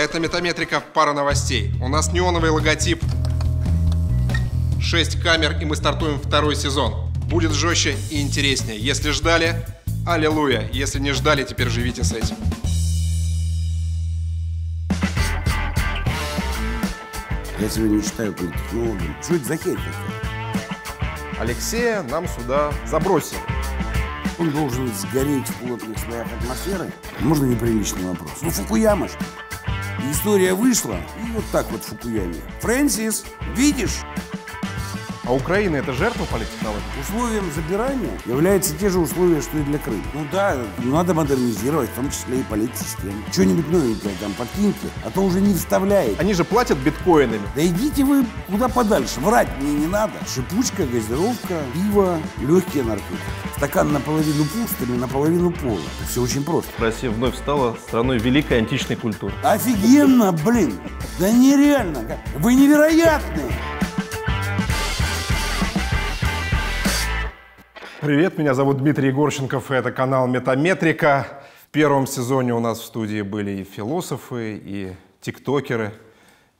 Это метаметрика пара новостей. У нас неоновый логотип, шесть камер и мы стартуем второй сезон. Будет жестче и интереснее. Если ждали, аллилуйя. Если не ждали, теперь живите с этим. Я тебя не считаю политтехнологом. Ну, что это за херь такая? Алексея нам сюда забросил. Он должен сгореть в плотных слоях атмосферы. Можно неприличный вопрос? Ну, Фукуяма же. История вышла, и вот так вот Фукуями. Фрэнсис, видишь? А Украина это жертва политтехнологии? Условием забирания являются те же условия, что и для Крыма. Ну да, ну, надо модернизировать, в том числе и политсистему. Что-нибудь новенькое там подкиньте, а то уже не вставляет. Они же платят биткоинами. Да идите вы куда подальше, врать мне не надо. Шипучка, газировка, пиво, легкие наркотики. Стакан наполовину пустыми, наполовину полным. Все очень просто. Россия вновь стала страной великой античной культуры. Офигенно, блин! Да нереально! Вы невероятные! Привет, меня зовут Дмитрий Егорченков, и это канал «Метаметрика». В первом сезоне у нас в студии были и философы, и тиктокеры,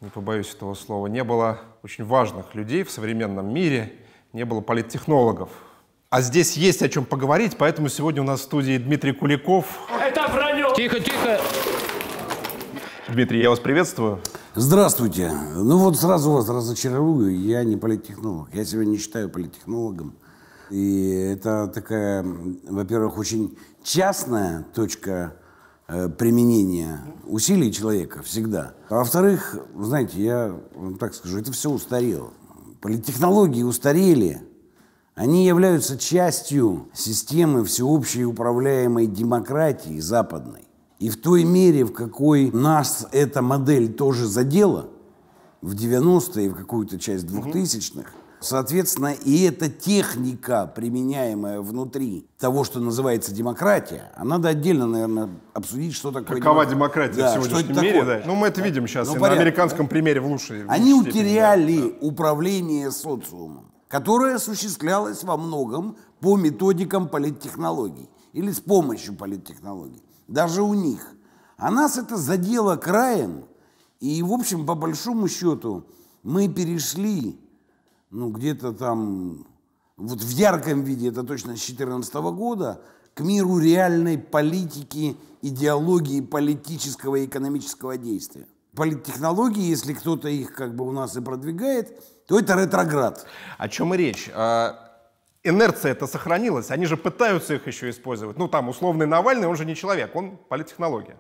не побоюсь этого слова. Не было очень важных людей в современном мире, не было политтехнологов. А здесь есть о чем поговорить, поэтому сегодня у нас в студии Дмитрий Куликов. Это вранье! Тихо, тихо! Дмитрий, я вас приветствую. Здравствуйте. Ну вот сразу вас разочарую, я не политтехнолог. Я себя не считаю политтехнологом. И это такая, во-первых, очень частная точка э, применения усилий человека всегда. А во-вторых, знаете, я вам так скажу, это все устарело. Политтехнологии устарели. Они являются частью системы всеобщей управляемой демократии западной. И в той мере, в какой нас эта модель тоже задела, в 90-е и в какую-то часть 2000-х, Соответственно, и эта техника, применяемая внутри того, что называется демократия, а надо отдельно, наверное, обсудить, что такое Какова демократия, демократия да, в сегодняшнем что мире. Такое? Да. Ну, мы это да. видим сейчас ну, и понятно, на американском да? примере в лучшей Они степени, утеряли да. управление социумом, которое осуществлялось во многом по методикам политтехнологий или с помощью политтехнологий, даже у них. А нас это задело краем, и, в общем, по большому счету, мы перешли ну, где-то там, вот в ярком виде, это точно с 2014 года, к миру реальной политики, идеологии политического и экономического действия. Политтехнологии, если кто-то их как бы у нас и продвигает, то это ретроград. О чем и речь? А, инерция это сохранилась, они же пытаются их еще использовать. Ну там условный Навальный, он же не человек, он политтехнология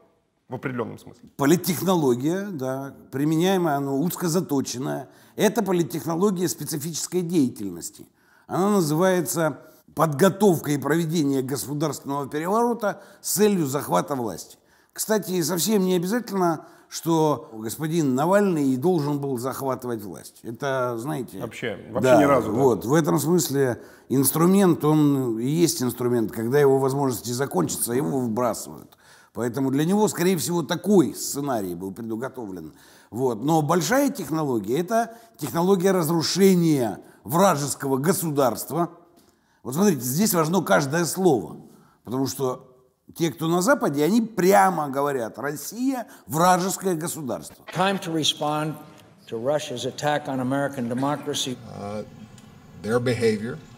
в определенном смысле. Политтехнология, да, применяемая, она узко заточенная, это политтехнология специфической деятельности. Она называется подготовка и проведение государственного переворота с целью захвата власти. Кстати, совсем не обязательно, что господин Навальный и должен был захватывать власть. Это, знаете... Вообще, вообще да, ни разу. Да? Вот, в этом смысле инструмент, он и есть инструмент. Когда его возможности закончатся, его выбрасывают. Поэтому для него, скорее всего, такой сценарий был предуготовлен. Вот. Но большая технология – это технология разрушения вражеского государства. Вот смотрите, здесь важно каждое слово, потому что те, кто на Западе, они прямо говорят, Россия – вражеское государство. Time to respond to Russia's attack on American democracy. Uh, their behavior –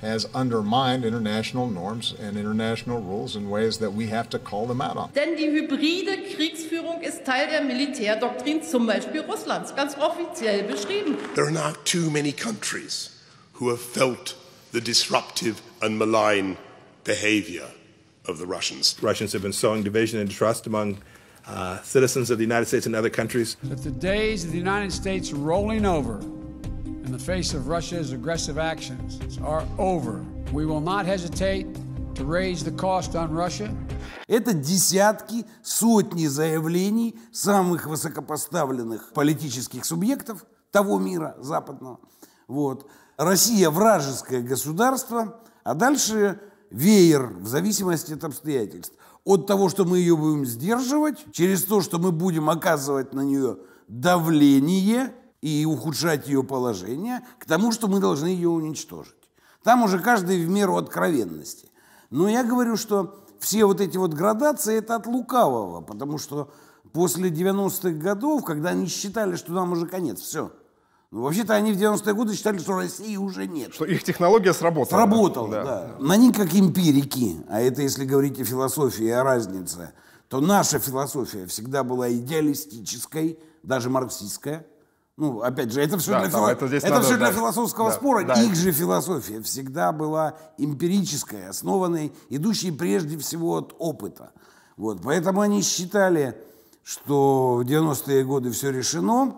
has undermined international norms and international rules in ways that we have to call them out on. Denn die hybride Kriegsführung ist Teil der Militärdoktrin zum Beispiel Russlands, ganz offiziell beschrieben. There are now too many countries who have felt the disruptive and malign behavior of the Russians. Russians have been sowing division and distrust among uh, citizens of the United States and other countries. But the days of the United States rolling over the face of Russia's aggressive actions are over. We will not hesitate to raise the cost on Russia. Это десятки, сотни заявлений самых высокопоставленных политических субъектов того мира западного. Вот. Россия вражеское государство, а дальше веер в зависимости от обстоятельств. От того, что мы ее будем сдерживать, через то, что мы будем оказывать на нее давление – и ухудшать ее положение, к тому, что мы должны ее уничтожить. Там уже каждый в меру откровенности. Но я говорю, что все вот эти вот градации – это от лукавого, потому что после 90-х годов, когда они считали, что нам уже конец, все. Ну, вообще-то они в 90-е годы считали, что России уже нет. Что их технология сработала. Сработала, да. да. На них как эмпирики, а это если говорить о философии, о разнице, то наша философия всегда была идеалистической, даже марксистская, ну, опять же, это все, да, для, там, фило... это это надо, все для философского да, спора. Да, Их же философия всегда была эмпирическая, основанной, идущей прежде всего от опыта. Вот. Поэтому они считали, что в 90-е годы все решено,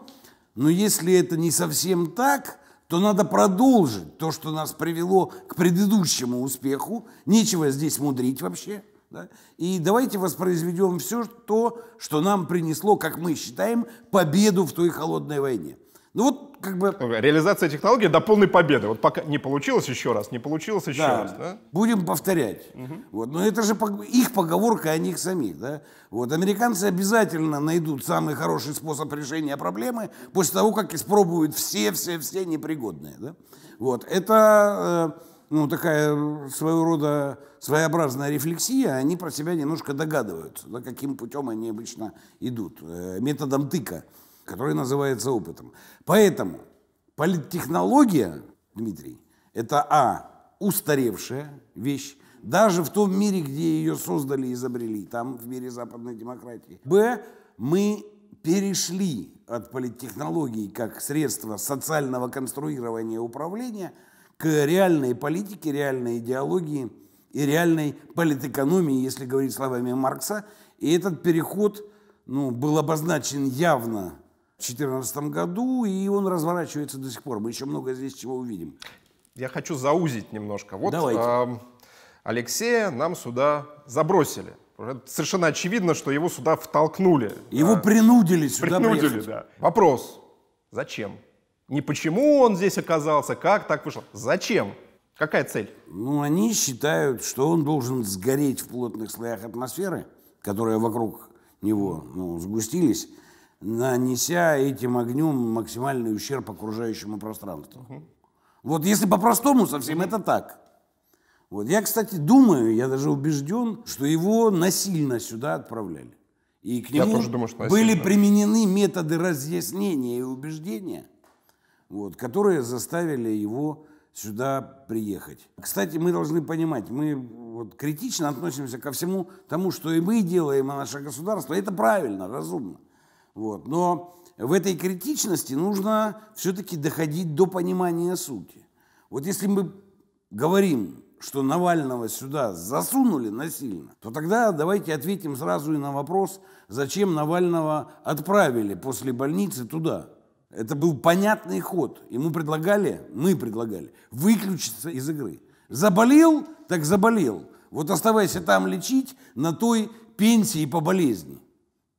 но если это не совсем так, то надо продолжить то, что нас привело к предыдущему успеху. Нечего здесь мудрить вообще. Да? И давайте воспроизведем все то, что нам принесло, как мы считаем, победу в той холодной войне. Ну вот как бы... Реализация технологии до полной победы. Вот пока не получилось еще раз, не получилось еще да, раз. Да? Будем повторять. Угу. Вот. Но это же их поговорка о них самих. Да? Вот. Американцы обязательно найдут самый хороший способ решения проблемы после того, как испробуют все-все-все непригодные. Да? Вот. Это... Э, ну, такая своего рода своеобразная рефлексия, они про себя немножко догадываются, да, каким путем они обычно идут, э, методом тыка, который называется опытом. Поэтому политтехнология, Дмитрий, это а, устаревшая вещь, даже в том мире, где ее создали и изобрели, там, в мире западной демократии. Б, мы перешли от политтехнологии как средства социального конструирования управления – к реальной политике, реальной идеологии и реальной политэкономии, если говорить словами Маркса. И этот переход ну, был обозначен явно в 2014 году, и он разворачивается до сих пор. Мы еще много здесь чего увидим. Я хочу заузить немножко. Вот Давайте. Э, Алексея нам сюда забросили. Совершенно очевидно, что его сюда втолкнули. Его да. принудили сюда Принудили, приехать. да. Вопрос. Зачем? Не почему он здесь оказался, как так вышло, зачем? Какая цель? Ну, они считают, что он должен сгореть в плотных слоях атмосферы, которые вокруг него ну, сгустились, нанеся этим огнем максимальный ущерб окружающему пространству. Вот если по-простому совсем, это так. Вот. Я, кстати, думаю, я даже убежден, что его насильно сюда отправляли. И к нему думаю, были насильно. применены методы разъяснения и убеждения – вот, которые заставили его сюда приехать. Кстати, мы должны понимать, мы вот критично относимся ко всему тому, что и мы делаем, и наше государство. Это правильно, разумно. Вот. Но в этой критичности нужно все-таки доходить до понимания сути. Вот если мы говорим, что Навального сюда засунули насильно, то тогда давайте ответим сразу и на вопрос, зачем Навального отправили после больницы туда – это был понятный ход. Ему предлагали, мы предлагали, выключиться из игры. Заболел, так заболел. Вот оставайся там лечить на той пенсии по болезни.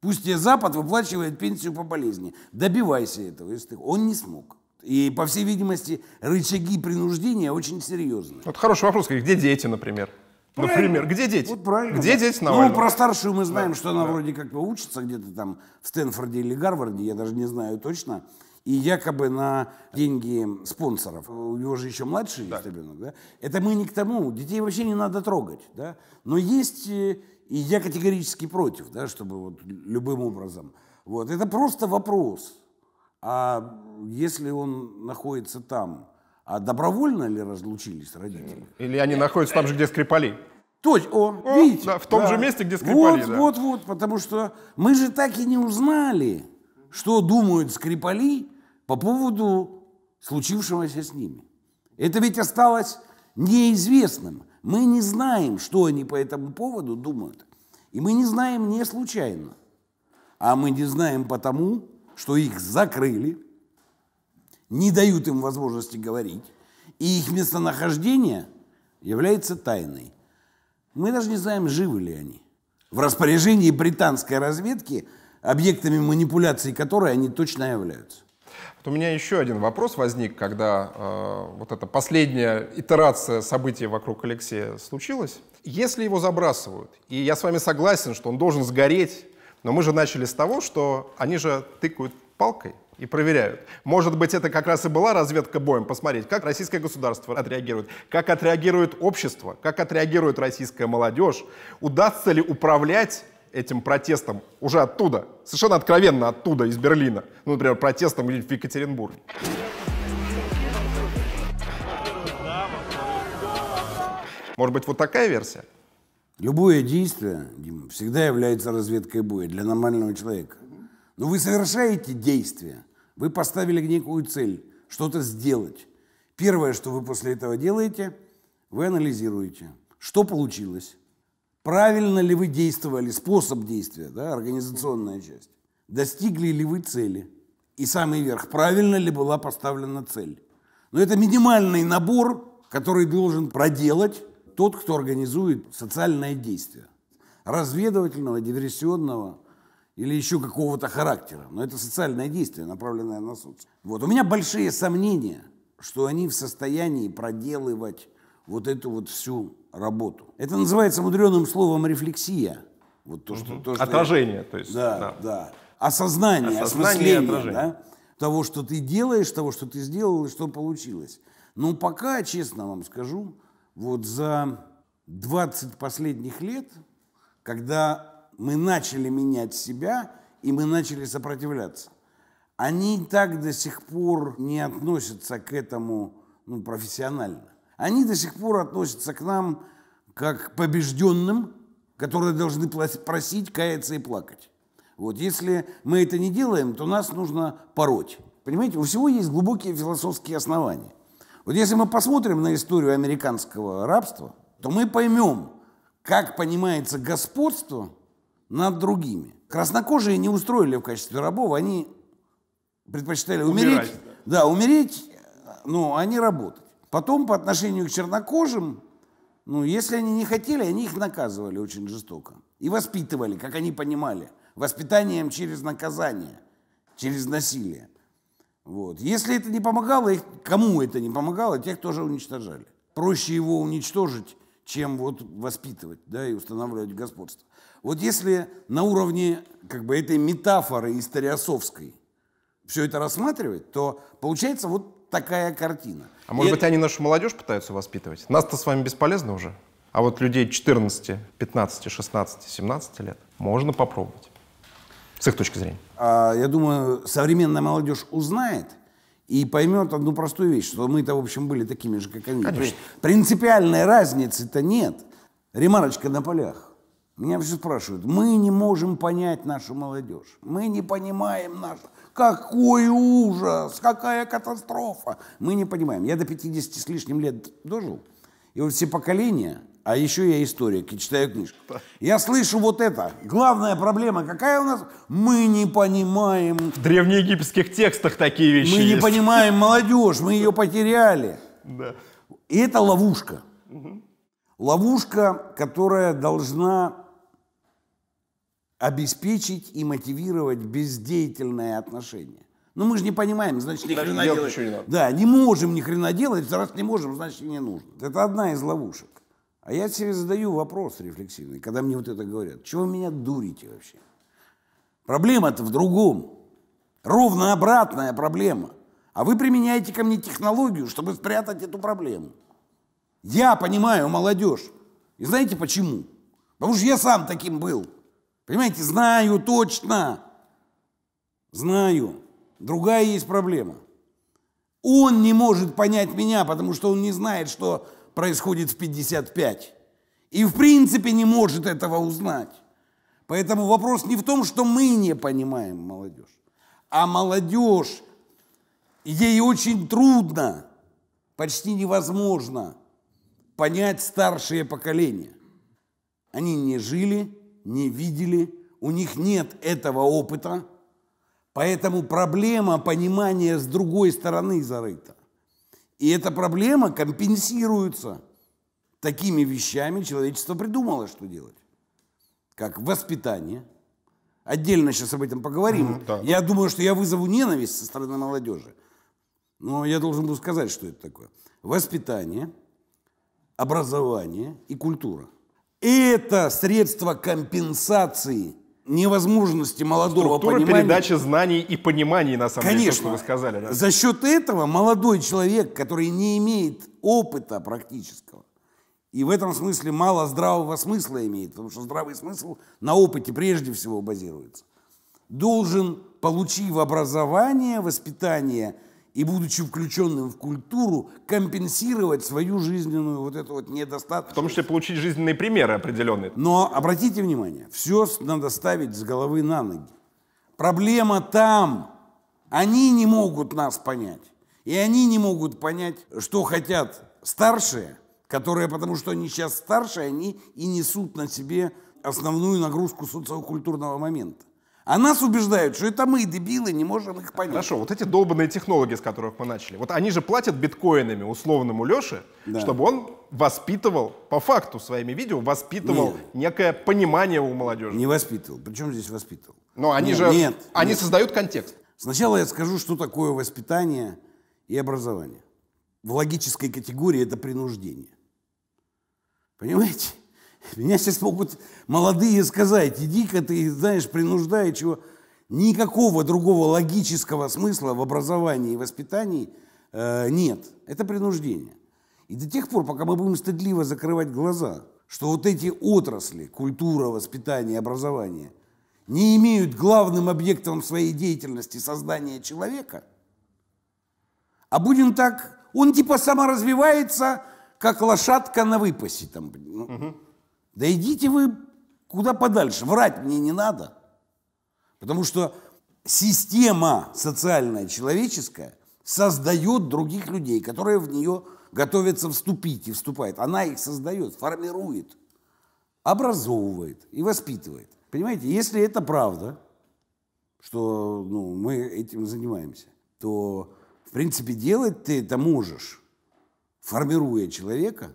Пусть тебе Запад выплачивает пенсию по болезни. Добивайся этого, если ты... Он не смог. И, по всей видимости, рычаги принуждения очень серьезные. Вот хороший вопрос. Где дети, например? Правильно. Например, где дети? Вот правильно. Где да. дети ну, Навального? Ну, про старшую мы знаем, да. что она да. вроде как учится где-то там в Стэнфорде или Гарварде, я даже не знаю точно. И якобы на деньги спонсоров. У него же еще младший да. есть ребенок, да? Это мы не к тому. Детей вообще не надо трогать, да? Но есть... Э, и я категорически против, да, чтобы вот любым образом. Вот. Это просто вопрос. А если он находится там, а добровольно ли разлучились родители? Или они находятся там же, где Скрипали? Точь, о, о видите? Да, в том да. же месте, где Скрипали. Вот, да. вот, вот, потому что мы же так и не узнали, что думают Скрипали по поводу случившегося с ними. Это ведь осталось неизвестным. Мы не знаем, что они по этому поводу думают. И мы не знаем не случайно. А мы не знаем потому, что их закрыли – не дают им возможности говорить, и их местонахождение является тайной. Мы даже не знаем, живы ли они. В распоряжении британской разведки, объектами манипуляции, которой они точно являются. Вот у меня еще один вопрос возник, когда э, вот эта последняя итерация событий вокруг Алексея случилась. Если его забрасывают, и я с вами согласен, что он должен сгореть, но мы же начали с того, что они же тыкают палкой и проверяют. Может быть, это как раз и была разведка боем, посмотреть, как российское государство отреагирует, как отреагирует общество, как отреагирует российская молодежь, удастся ли управлять этим протестом уже оттуда, совершенно откровенно оттуда, из Берлина, ну, например, протестом где-нибудь в Екатеринбурге. Может быть, вот такая версия? Любое действие, Дима, всегда является разведкой боя для нормального человека. Но ну, вы совершаете действие – вы поставили некую цель, что-то сделать. Первое, что вы после этого делаете, вы анализируете, что получилось, правильно ли вы действовали, способ действия, да, организационная часть, достигли ли вы цели, и самый верх, правильно ли была поставлена цель. Но это минимальный набор, который должен проделать тот, кто организует социальное действие разведывательного, диверсионного, или еще какого-то характера. Но это социальное действие, направленное на социум. Вот. У меня большие сомнения, что они в состоянии проделывать вот эту вот всю работу. Это называется мудреным словом рефлексия. Вот то, что, угу. то, что Отражение, я... то есть. Да, да. да. Осознание, Осознание осмысление да? того, что ты делаешь, того, что ты сделал и что получилось. Но пока, честно вам скажу, вот за 20 последних лет, когда мы начали менять себя, и мы начали сопротивляться. Они так до сих пор не относятся к этому ну, профессионально. Они до сих пор относятся к нам как к побежденным, которые должны просить, каяться и плакать. Вот если мы это не делаем, то нас нужно пороть. Понимаете, у всего есть глубокие философские основания. Вот если мы посмотрим на историю американского рабства, то мы поймем, как понимается господство над другими. Краснокожие не устроили в качестве рабов, они предпочитали умереть. Умирать, да. да, умереть, но они работать. Потом по отношению к чернокожим, ну, если они не хотели, они их наказывали очень жестоко. И воспитывали, как они понимали, воспитанием через наказание, через насилие. Вот. Если это не помогало, их, кому это не помогало, тех тоже уничтожали. Проще его уничтожить, чем вот воспитывать да, и устанавливать господство. Вот если на уровне как бы, этой метафоры историосовской все это рассматривать, то получается вот такая картина. А может и... быть, они нашу молодежь пытаются воспитывать? Нас-то с вами бесполезно уже. А вот людей 14, 15, 16, 17 лет можно попробовать. С их точки зрения. А, я думаю, современная молодежь узнает, и поймет одну простую вещь, что мы-то, в общем, были такими же, как они. Конечно. Принципиальной разницы-то нет. Ремарочка на полях. Меня все спрашивают, мы не можем понять нашу молодежь, мы не понимаем наш... Какой ужас, какая катастрофа. Мы не понимаем. Я до 50 с лишним лет дожил, и вот все поколения, а еще я историк и читаю книжку. Я слышу вот это. Главная проблема какая у нас? Мы не понимаем... В древнеегипетских текстах такие вещи Мы есть. не понимаем молодежь, мы ее потеряли. Да. И это ловушка. Ловушка, которая должна обеспечить и мотивировать бездеятельное отношение. Но ну, мы же не понимаем, значит, ни хрена делать. Не надо. Да, не можем ни хрена делать, раз не можем, значит, не нужно. Это одна из ловушек. А я себе задаю вопрос рефлексивный, когда мне вот это говорят. Чего вы меня дурите вообще? Проблема-то в другом. Ровно обратная проблема. А вы применяете ко мне технологию, чтобы спрятать эту проблему. Я понимаю молодежь. И знаете почему? Потому что я сам таким был. Понимаете, знаю точно. Знаю. Другая есть проблема. Он не может понять меня, потому что он не знает, что происходит в 55. И в принципе не может этого узнать. Поэтому вопрос не в том, что мы не понимаем молодежь, а молодежь, ей очень трудно, почти невозможно понять старшее поколение. Они не жили, не видели, у них нет этого опыта, поэтому проблема понимания с другой стороны зарыта. И эта проблема компенсируется. Такими вещами человечество придумало, что делать. Как воспитание. Отдельно сейчас об этом поговорим. Mm, да. Я думаю, что я вызову ненависть со стороны молодежи. Но я должен был сказать, что это такое. Воспитание, образование и культура. Это средство компенсации невозможности молодого Структура понимания. передачи знаний и пониманий, на самом Конечно. деле, то, что вы сказали. Да? За счет этого молодой человек, который не имеет опыта практического, и в этом смысле мало здравого смысла имеет, потому что здравый смысл на опыте прежде всего базируется, должен, получив образование, воспитание – и, будучи включенным в культуру, компенсировать свою жизненную вот эту вот недостаток. В том числе получить жизненные примеры определенные. Но обратите внимание, все надо ставить с головы на ноги. Проблема там. Они не могут нас понять. И они не могут понять, что хотят старшие, которые, потому что они сейчас старшие, они и несут на себе основную нагрузку социокультурного момента. А нас убеждают, что это мы, дебилы, не можем их понять. Хорошо, вот эти долбанные технологии, с которых мы начали, вот они же платят биткоинами условному Леше, да. чтобы он воспитывал, по факту своими видео, воспитывал нет. некое понимание у молодежи. Не воспитывал. Причем здесь воспитывал? Но они нет, же, нет, они нет. создают контекст. Сначала я скажу, что такое воспитание и образование. В логической категории это принуждение. Понимаете? Меня сейчас могут молодые сказать, иди-ка ты, знаешь, принуждай, чего. Никакого другого логического смысла в образовании и воспитании э, нет. Это принуждение. И до тех пор, пока мы будем стыдливо закрывать глаза, что вот эти отрасли, культура, воспитание, образование, не имеют главным объектом своей деятельности создания человека, а будем так, он типа саморазвивается, как лошадка на выпасе. Там, ну, угу. Да идите вы куда подальше, врать мне не надо. Потому что система социальная, человеческая, создает других людей, которые в нее готовятся вступить и вступают. Она их создает, формирует, образовывает и воспитывает. Понимаете, если это правда, что ну, мы этим занимаемся, то, в принципе, делать ты это можешь, формируя человека.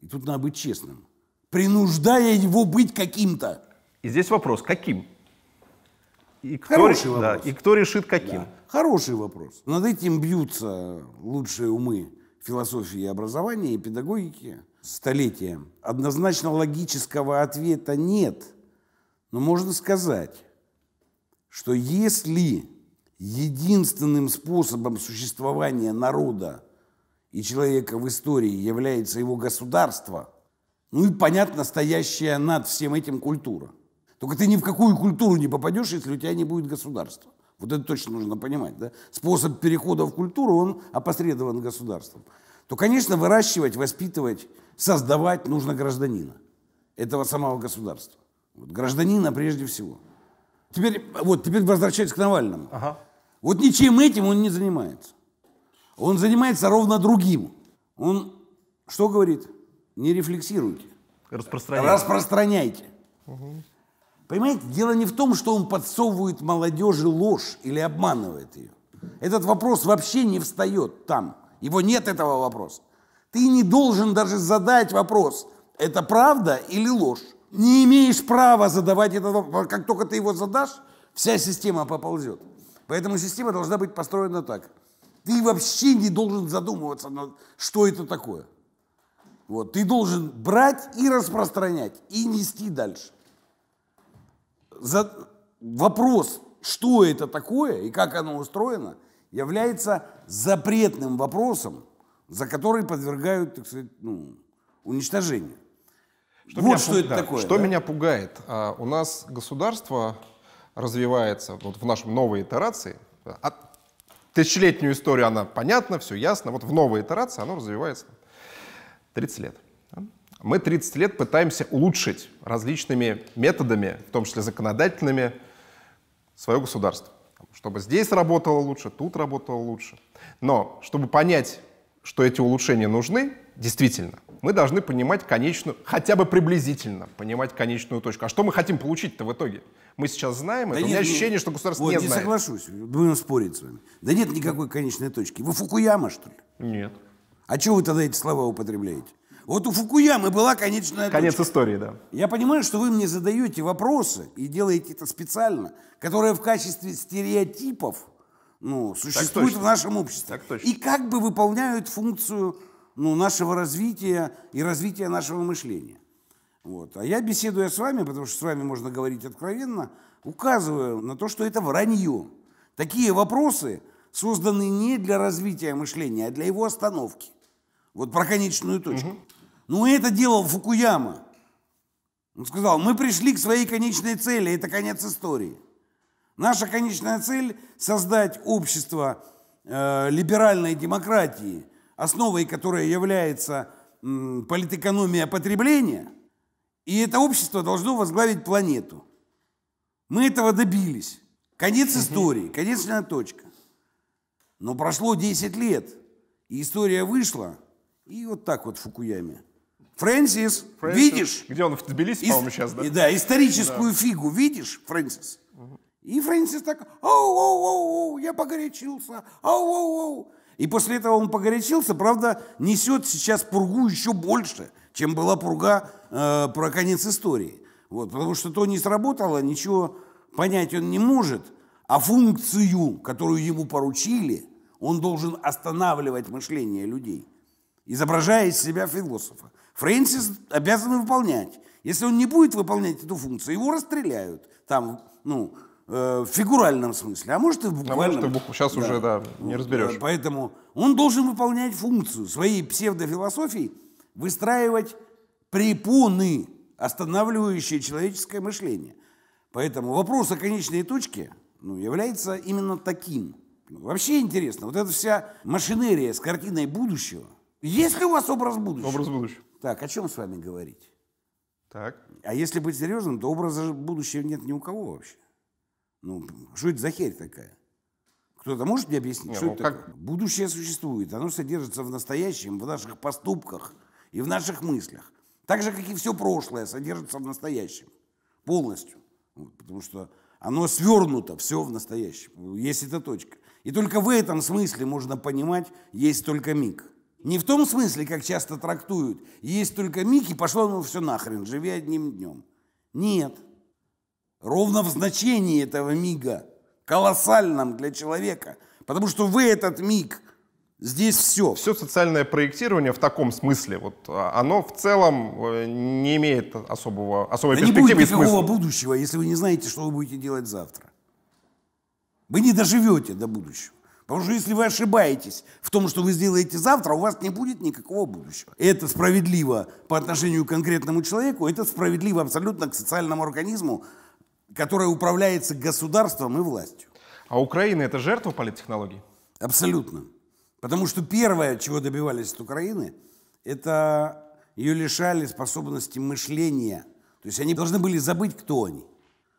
И тут надо быть честным – принуждая его быть каким-то. И здесь вопрос, каким? И кто, Хороший реш... вопрос. Да, и кто решит каким? Да. Хороший вопрос. Над этим бьются лучшие умы философии образования и педагогики столетия. Однозначно логического ответа нет. Но можно сказать, что если единственным способом существования народа и человека в истории является его государство – ну и, понятно, стоящая над всем этим культура. Только ты ни в какую культуру не попадешь, если у тебя не будет государства. Вот это точно нужно понимать. Да? Способ перехода в культуру, он опосредован государством. То, конечно, выращивать, воспитывать, создавать нужно гражданина. Этого самого государства. Вот, гражданина прежде всего. Теперь, вот, теперь возвращаясь к Навальному. Ага. Вот ничем этим он не занимается. Он занимается ровно другим. Он что говорит? не рефлексируйте. Распространяйте. Распространяйте. Угу. Понимаете, дело не в том, что он подсовывает молодежи ложь или обманывает ее. Этот вопрос вообще не встает там. Его нет этого вопроса. Ты не должен даже задать вопрос, это правда или ложь. Не имеешь права задавать этот вопрос. Как только ты его задашь, вся система поползет. Поэтому система должна быть построена так. Ты вообще не должен задумываться, что это такое. Вот, ты должен брать и распространять, и нести дальше. За... Вопрос, что это такое и как оно устроено, является запретным вопросом, за который подвергают, так сказать, ну, уничтожению. Что вот меня, что пуг... это да, такое. Что да? меня пугает, а, у нас государство развивается вот в нашем новой итерации. От а, тысячелетнюю историю она понятна, все ясно. Вот в новой итерации оно развивается 30 лет. Мы 30 лет пытаемся улучшить различными методами, в том числе законодательными, свое государство. Чтобы здесь работало лучше, тут работало лучше. Но чтобы понять, что эти улучшения нужны, действительно, мы должны понимать конечную, хотя бы приблизительно понимать конечную точку. А что мы хотим получить-то в итоге? Мы сейчас знаем да это. Нет, У меня нет, ощущение, что государство вот, не, не знает. Не соглашусь, будем спорить с вами. Да нет никакой конечной точки. Вы Фукуяма, что ли? Нет. А чего вы тогда эти слова употребляете? Вот у Фукуямы была конечная точка. Конец истории, да. Я понимаю, что вы мне задаете вопросы и делаете это специально, которые в качестве стереотипов ну, существуют в нашем обществе. Так точно. И как бы выполняют функцию ну, нашего развития и развития нашего мышления. Вот. А я, беседуя с вами, потому что с вами можно говорить откровенно, указываю на то, что это вранье. Такие вопросы созданы не для развития мышления, а для его остановки. Вот про конечную точку. Угу. Ну, это делал Фукуяма. Он сказал, мы пришли к своей конечной цели, это конец истории. Наша конечная цель – создать общество э, либеральной демократии, основой которой является э, политэкономия потребления, и это общество должно возглавить планету. Мы этого добились. Конец истории, конечная точка. Но прошло 10 лет, и история вышла – и вот так вот Фукуяме. Фрэнсис, Фрэнсис, видишь? Где он в Тбилиси, по-моему, сейчас, да? И, да, историческую да. фигу, видишь, Фрэнсис? Угу. И Фрэнсис так, оу-оу-оу, я погорячился, оу-оу-оу. И после этого он погорячился, правда, несет сейчас пургу еще больше, чем была пурга э, про конец истории. Вот, потому что то не сработало, ничего понять он не может, а функцию, которую ему поручили, он должен останавливать мышление людей изображая из себя философа. Фрэнсис обязан выполнять. Если он не будет выполнять эту функцию, его расстреляют. Там, ну, э, в фигуральном смысле, а может и в а буквальном. А может и сейчас да. уже, да, не разберешь. Э, поэтому он должен выполнять функцию своей псевдофилософии, выстраивать препоны, останавливающие человеческое мышление. Поэтому вопрос о конечной точке ну, является именно таким. Вообще интересно, вот эта вся машинерия с картиной будущего, есть ли у вас образ будущего? Образ будущего. Так, о чем с вами говорить? Так. А если быть серьезным, то образа будущего нет ни у кого вообще. Ну, что это за херь такая? Кто-то может мне объяснить, не, что ну, это как... такое? Будущее существует, оно содержится в настоящем, в наших поступках и в наших мыслях. Так же, как и все прошлое содержится в настоящем. Полностью. потому что оно свернуто все в настоящем. Есть эта точка. И только в этом смысле можно понимать, есть только миг. Не в том смысле, как часто трактуют, есть только миг и пошло ну все нахрен, живи одним днем. Нет. Ровно в значении этого мига, колоссальном для человека. Потому что вы этот миг, здесь все. Все социальное проектирование в таком смысле, вот а, оно в целом э, не имеет особого, особой да перспективы не будет никакого смысла. будущего, если вы не знаете, что вы будете делать завтра. Вы не доживете до будущего. Потому что если вы ошибаетесь в том, что вы сделаете завтра, у вас не будет никакого будущего. Это справедливо по отношению к конкретному человеку, это справедливо абсолютно к социальному организму, который управляется государством и властью. А Украина – это жертва политтехнологий? Абсолютно. Потому что первое, чего добивались от Украины, это ее лишали способности мышления. То есть они должны были забыть, кто они.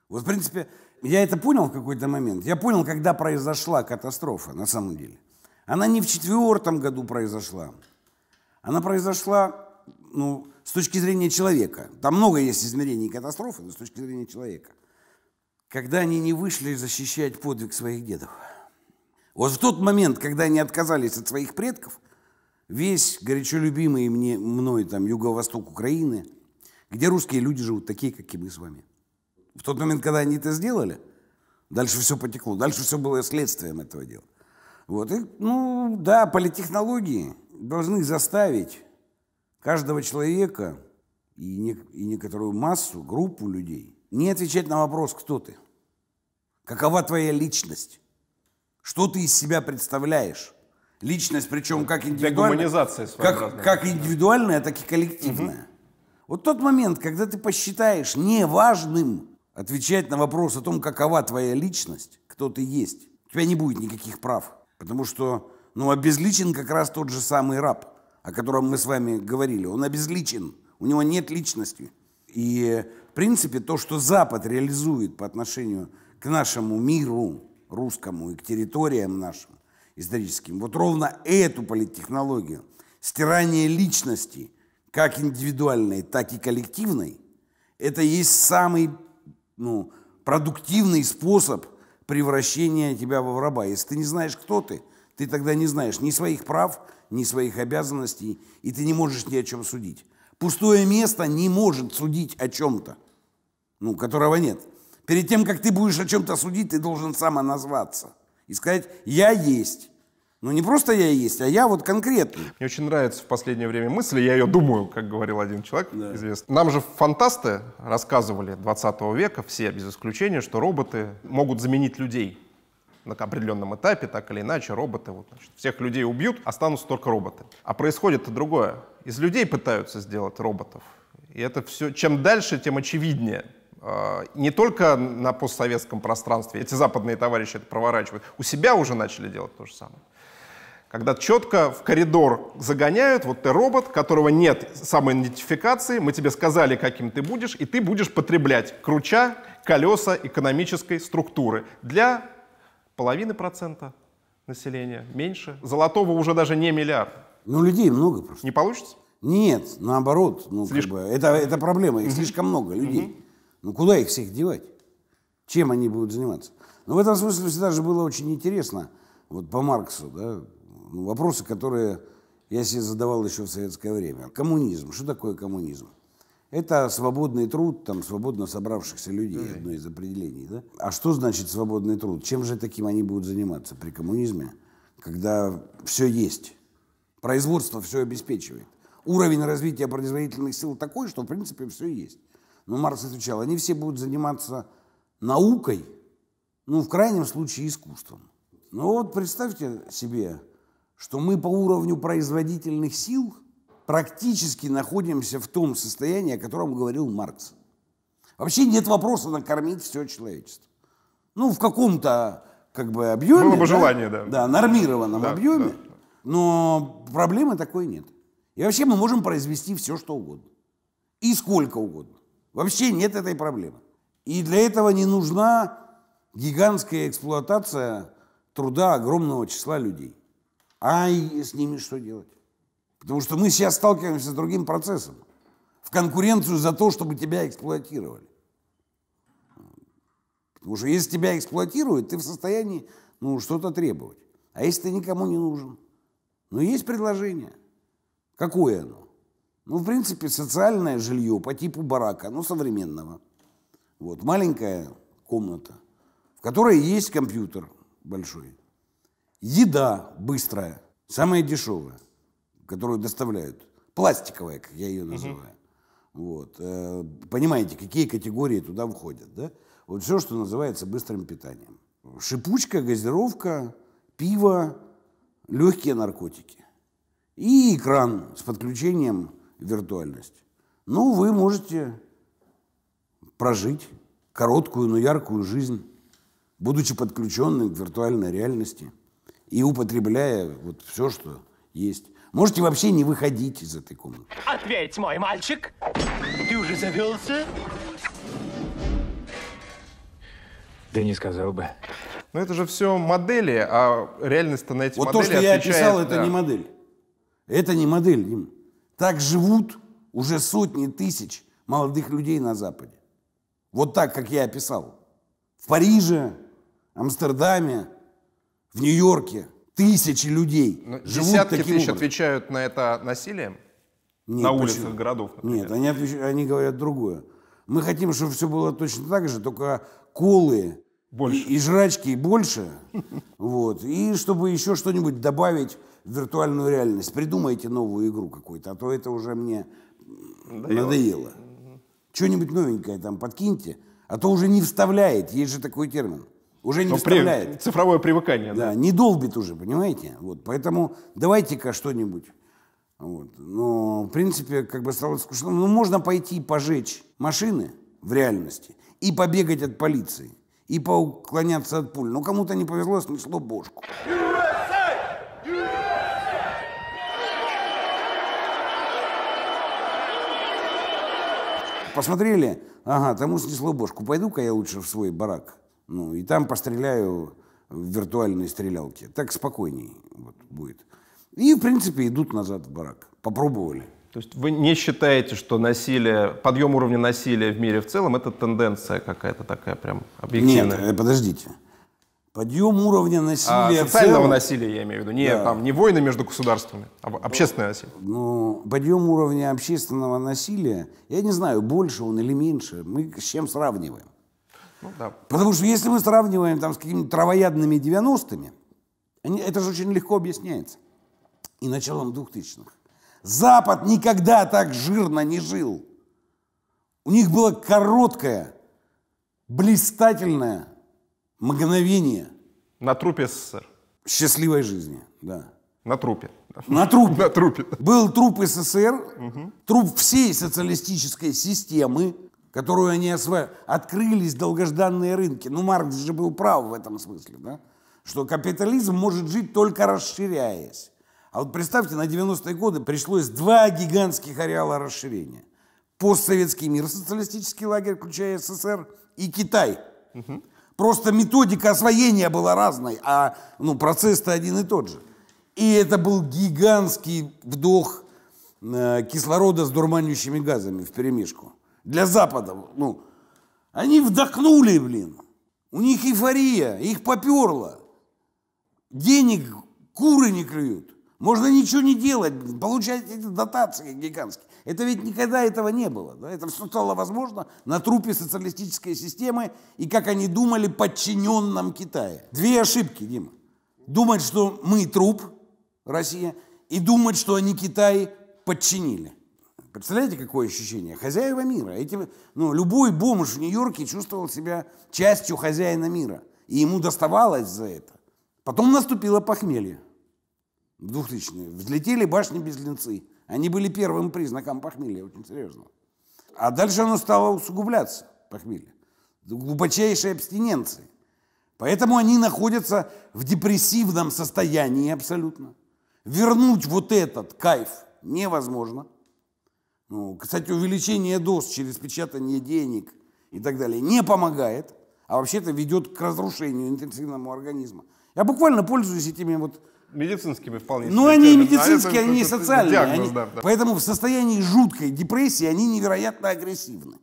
Вот, в принципе, я это понял в какой-то момент. Я понял, когда произошла катастрофа, на самом деле. Она не в четвертом году произошла. Она произошла, ну, с точки зрения человека. Там много есть измерений катастрофы, но с точки зрения человека. Когда они не вышли защищать подвиг своих дедов. Вот в тот момент, когда они отказались от своих предков, весь горячо любимый мне, мной там юго-восток Украины, где русские люди живут такие, как и мы с вами – в тот момент, когда они это сделали, дальше все потекло. Дальше все было следствием этого дела. Вот. И, ну да, политтехнологии должны заставить каждого человека и, не, и некоторую массу, группу людей не отвечать на вопрос, кто ты, какова твоя личность, что ты из себя представляешь. Личность, причем как индивидуальная, как, как индивидуальная, так и коллективная. Угу. Вот тот момент, когда ты посчитаешь неважным, отвечать на вопрос о том, какова твоя личность, кто ты есть. У тебя не будет никаких прав, потому что, ну, обезличен как раз тот же самый раб, о котором мы с вами говорили. Он обезличен, у него нет личности. И, в принципе, то, что Запад реализует по отношению к нашему миру, русскому и к территориям нашим историческим, вот ровно эту политтехнологию, стирание личности, как индивидуальной, так и коллективной, это есть самый ну, продуктивный способ превращения тебя во враба. Если ты не знаешь, кто ты, ты тогда не знаешь ни своих прав, ни своих обязанностей, и ты не можешь ни о чем судить. Пустое место не может судить о чем-то, ну, которого нет. Перед тем, как ты будешь о чем-то судить, ты должен сам назваться и сказать «я есть». Ну не просто я и есть, а я вот конкретно. Мне очень нравится в последнее время мысль, я ее думаю, как говорил один человек да. известный. Нам же фантасты рассказывали 20 века, все без исключения, что роботы могут заменить людей на определенном этапе, так или иначе, роботы, вот, значит, всех людей убьют, останутся только роботы. А происходит-то другое. Из людей пытаются сделать роботов. И это все, чем дальше, тем очевиднее а, не только на постсоветском пространстве, эти западные товарищи это проворачивают, у себя уже начали делать то же самое когда четко в коридор загоняют, вот ты робот, которого нет самой самоидентификации, мы тебе сказали, каким ты будешь, и ты будешь потреблять круча колеса экономической структуры для половины процента населения, меньше. Золотого уже даже не миллиард. Ну, людей много просто. Не получится? Нет, наоборот. Ну, слишком... как бы, это, это проблема, их слишком много людей. Ну, куда их всех девать? Чем они будут заниматься? Ну, в этом смысле всегда же было очень интересно, вот по Марксу, да, ну, вопросы, которые я себе задавал еще в советское время. Коммунизм. Что такое коммунизм? Это свободный труд там, свободно собравшихся людей, mm-hmm. одно из определений. Да? А что значит свободный труд? Чем же таким они будут заниматься при коммунизме, когда все есть? Производство все обеспечивает. Уровень развития производительных сил такой, что, в принципе, все есть. Но Маркс отвечал, они все будут заниматься наукой, ну, в крайнем случае, искусством. Ну вот представьте себе, что мы по уровню производительных сил практически находимся в том состоянии, о котором говорил Маркс. Вообще нет вопроса накормить все человечество. Ну, в каком-то как бы объеме. Было бы да, да. Да, нормированном да, объеме. Да. Но проблемы такой нет. И вообще мы можем произвести все, что угодно. И сколько угодно. Вообще нет этой проблемы. И для этого не нужна гигантская эксплуатация труда огромного числа людей а с ними что делать? Потому что мы сейчас сталкиваемся с другим процессом. В конкуренцию за то, чтобы тебя эксплуатировали. Потому что если тебя эксплуатируют, ты в состоянии ну, что-то требовать. А если ты никому не нужен? Ну, есть предложение. Какое оно? Ну, в принципе, социальное жилье по типу барака, ну, современного. Вот, маленькая комната, в которой есть компьютер большой, Еда быстрая, самая дешевая, которую доставляют. Пластиковая, как я ее называю. Угу. Вот. Э, понимаете, какие категории туда входят, да? Вот все, что называется быстрым питанием. Шипучка, газировка, пиво, легкие наркотики. И экран с подключением виртуальности. Ну, вы можете прожить короткую, но яркую жизнь, будучи подключенным к виртуальной реальности – и употребляя вот все, что есть. Можете вообще не выходить из этой комнаты. Ответь, мой мальчик, ты уже завелся? Да не сказал бы. "Ну это же все модели, а реальность-то на эти вот модели Вот то, что отвечает, я описал, да. это не модель. Это не модель, Дим. Так живут уже сотни тысяч молодых людей на Западе. Вот так, как я описал. В Париже, Амстердаме, в Нью-Йорке тысячи людей Но ну, живут десятки таким тысяч образом. отвечают на это насилием? Нет, на улицах почему? городов? Например. Нет, они, отвеч... они говорят другое. Мы хотим, чтобы все было точно так же, только колы больше. И, и жрачки больше. Вот. И чтобы еще что-нибудь добавить в виртуальную реальность. Придумайте новую игру какую-то, а то это уже мне надоело. надоело. Что-нибудь новенькое там подкиньте, а то уже не вставляет, есть же такой термин уже не Но ну, вставляет. При... Цифровое привыкание. Да, да, не долбит уже, понимаете? Вот, поэтому давайте-ка что-нибудь. Вот. Но, в принципе, как бы стало скучно. Ну, можно пойти пожечь машины в реальности и побегать от полиции, и поуклоняться от пуль. Но кому-то не повезло, снесло бошку. Посмотрели, ага, тому снесло бошку. Пойду-ка я лучше в свой барак. Ну, и там постреляю в виртуальной стрелялке. Так спокойней вот, будет. И, в принципе, идут назад в барак. Попробовали. То есть вы не считаете, что насилие, подъем уровня насилия в мире в целом, это тенденция какая-то такая прям объективная? Нет, э, подождите. Подъем уровня а насилия а, социального в целом... насилия, я имею в виду. Не, да. там, не войны между государствами, а общественное насилие. Ну, подъем уровня общественного насилия, я не знаю, больше он или меньше, мы с чем сравниваем. Ну да. Потому что если мы сравниваем там, с какими-то травоядными 90-ми, это же очень легко объясняется. И началом 2000-х. Запад никогда так жирно не жил. У них было короткое, блистательное мгновение. На трупе СССР. Счастливой жизни, да. На трупе. На трупе. На трупе. Был труп СССР, угу. труп всей социалистической системы, которую они осва... открылись долгожданные рынки. Ну, Маркс же был прав в этом смысле, да? что капитализм может жить только расширяясь. А вот представьте, на 90-е годы пришлось два гигантских ареала расширения. Постсоветский мир, социалистический лагерь, включая СССР, и Китай. Угу. Просто методика освоения была разной, а ну, процесс-то один и тот же. И это был гигантский вдох э, кислорода с дурманящими газами в перемешку для Запада. Ну, они вдохнули, блин. У них эйфория, их поперло. Денег куры не клюют. Можно ничего не делать, получать эти дотации гигантские. Это ведь никогда этого не было. Да? Это все стало возможно на трупе социалистической системы и, как они думали, подчиненном Китае. Две ошибки, Дима. Думать, что мы труп, Россия, и думать, что они Китай подчинили. Представляете, какое ощущение? Хозяева мира. Эти, ну, любой бомж в Нью-Йорке чувствовал себя частью хозяина мира. И ему доставалось за это. Потом наступило похмелье. В 2000-е. Взлетели башни без Они были первым признаком похмелья, очень серьезно. А дальше оно стало усугубляться, похмелье. глубочайшие абстиненции. Поэтому они находятся в депрессивном состоянии абсолютно. Вернуть вот этот кайф невозможно – ну, кстати, увеличение доз через печатание денег и так далее не помогает, а вообще-то ведет к разрушению интенсивному организма. Я буквально пользуюсь этими вот медицинскими вполне. Ну, они и медицинские, а это, они и социальные. Диагноз, они... Да, да. Поэтому в состоянии жуткой депрессии они невероятно агрессивны.